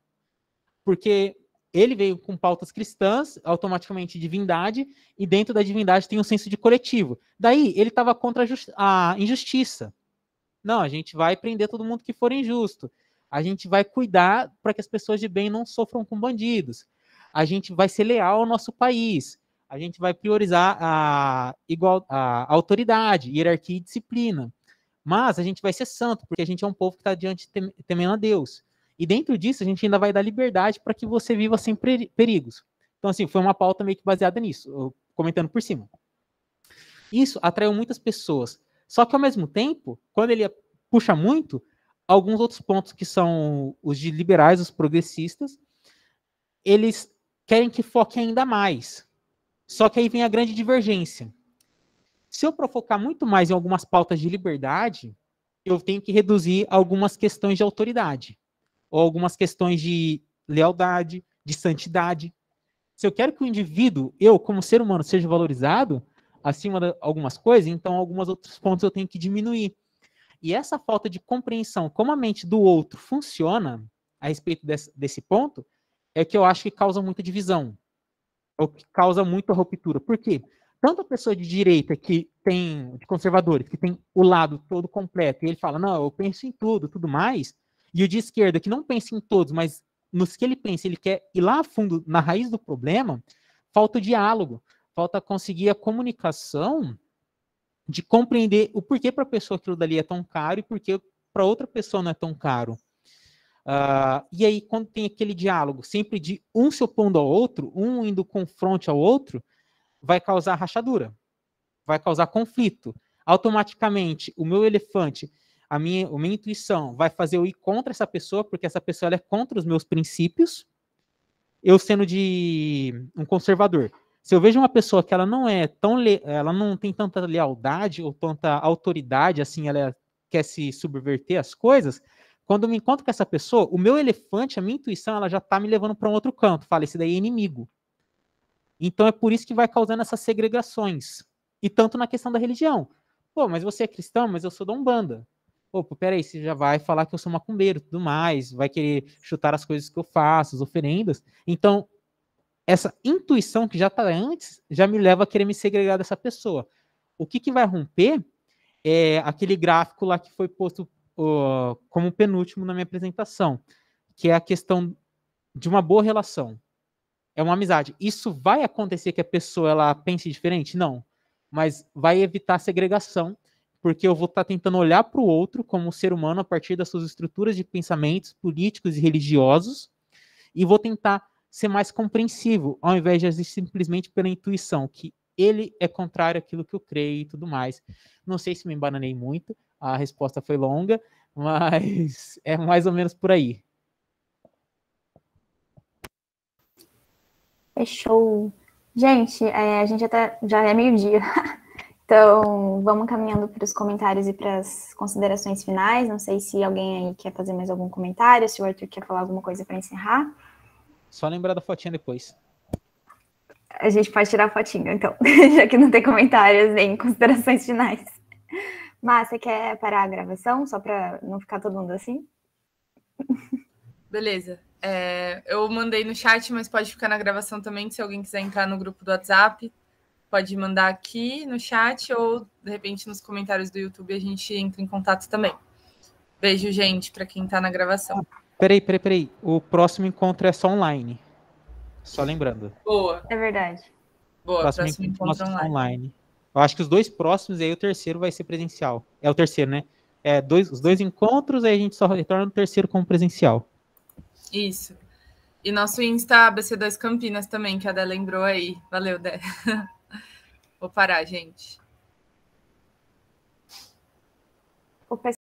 Porque ele veio com pautas cristãs, automaticamente divindade, e dentro da divindade tem um senso de coletivo. Daí, ele estava contra a, a injustiça. Não, a gente vai prender todo mundo que for injusto. A gente vai cuidar para que as pessoas de bem não sofram com bandidos. A gente vai ser leal ao nosso país. A gente vai priorizar a, igual, a autoridade, hierarquia e disciplina. Mas a gente vai ser santo, porque a gente é um povo que está diante temendo a Deus. E dentro disso, a gente ainda vai dar liberdade para que você viva sem perigos. Então, assim, foi uma pauta meio que baseada nisso, comentando por cima. Isso atraiu muitas pessoas. Só que, ao mesmo tempo, quando ele puxa muito, alguns outros pontos que são os de liberais, os progressistas, eles querem que foque ainda mais. Só que aí vem a grande divergência. Se eu provocar muito mais em algumas pautas de liberdade, eu tenho que reduzir algumas questões de autoridade ou algumas questões de lealdade, de santidade. Se eu quero que o indivíduo, eu como ser humano, seja valorizado acima de algumas coisas, então alguns outros pontos eu tenho que diminuir. E essa falta de compreensão como a mente do outro funciona a respeito desse, desse ponto é que eu acho que causa muita divisão, ou que causa muita ruptura. Por quê? Tanto a pessoa de direita que tem, de conservadores, que tem o lado todo completo, e ele fala, não, eu penso em tudo, tudo mais, e o de esquerda, que não pensa em todos, mas nos que ele pensa, ele quer ir lá a fundo, na raiz do problema, falta o diálogo, falta conseguir a comunicação de compreender o porquê para a pessoa aquilo dali é tão caro e porquê para outra pessoa não é tão caro. Uh, e aí, quando tem aquele diálogo, sempre de um se opondo ao outro, um indo confronte ao outro, vai causar rachadura, vai causar conflito. Automaticamente, o meu elefante a minha, a minha intuição vai fazer eu ir contra essa pessoa, porque essa pessoa é contra os meus princípios, eu sendo de um conservador. Se eu vejo uma pessoa que ela não é tão, ela não tem tanta lealdade ou tanta autoridade, assim, ela quer se subverter às coisas, quando eu me encontro com essa pessoa, o meu elefante, a minha intuição, ela já tá me levando para um outro canto. Fala, esse daí é inimigo. Então é por isso que vai causando essas segregações. E tanto na questão da religião. Pô, mas você é cristão, mas eu sou da Umbanda opa, peraí, você já vai falar que eu sou macumbeiro tudo mais, vai querer chutar as coisas que eu faço, as oferendas. Então, essa intuição que já está antes já me leva a querer me segregar dessa pessoa. O que, que vai romper é aquele gráfico lá que foi posto uh, como penúltimo na minha apresentação, que é a questão de uma boa relação. É uma amizade. Isso vai acontecer que a pessoa ela pense diferente? Não. Mas vai evitar segregação porque eu vou estar tá tentando olhar para o outro como um ser humano a partir das suas estruturas de pensamentos políticos e religiosos, e vou tentar ser mais compreensivo, ao invés de agir simplesmente pela intuição, que ele é contrário àquilo que eu creio e tudo mais. Não sei se me embananei muito, a resposta foi longa, mas é mais ou menos por aí.
Fechou. Gente, é, a gente até já é meio-dia. Então, vamos caminhando para os comentários e para as considerações finais. Não sei se alguém aí quer fazer mais algum comentário, se o Arthur quer falar alguma coisa para encerrar.
Só lembrar da fotinha depois.
A gente pode tirar a fotinha, então, já que não tem comentários nem considerações finais. Mas você quer parar a gravação só para não ficar todo mundo assim?
Beleza. É, eu mandei no chat, mas pode ficar na gravação também, se alguém quiser entrar no grupo do WhatsApp pode mandar aqui no chat ou, de repente, nos comentários do YouTube a gente entra em contato também. Beijo, gente, para quem está na
gravação.
peraí, peraí, peraí. O próximo encontro é só online. Só lembrando.
Boa. É verdade. Boa, próximo, próximo encontro, encontro é online.
online. Eu acho que os dois próximos e aí o terceiro vai ser presencial. É o terceiro, né? É, dois, os dois encontros, aí a gente só retorna no terceiro como presencial.
Isso. E nosso Insta ABC2 Campinas também, que a Dé lembrou aí. Valeu, Dé. Vou parar, gente. O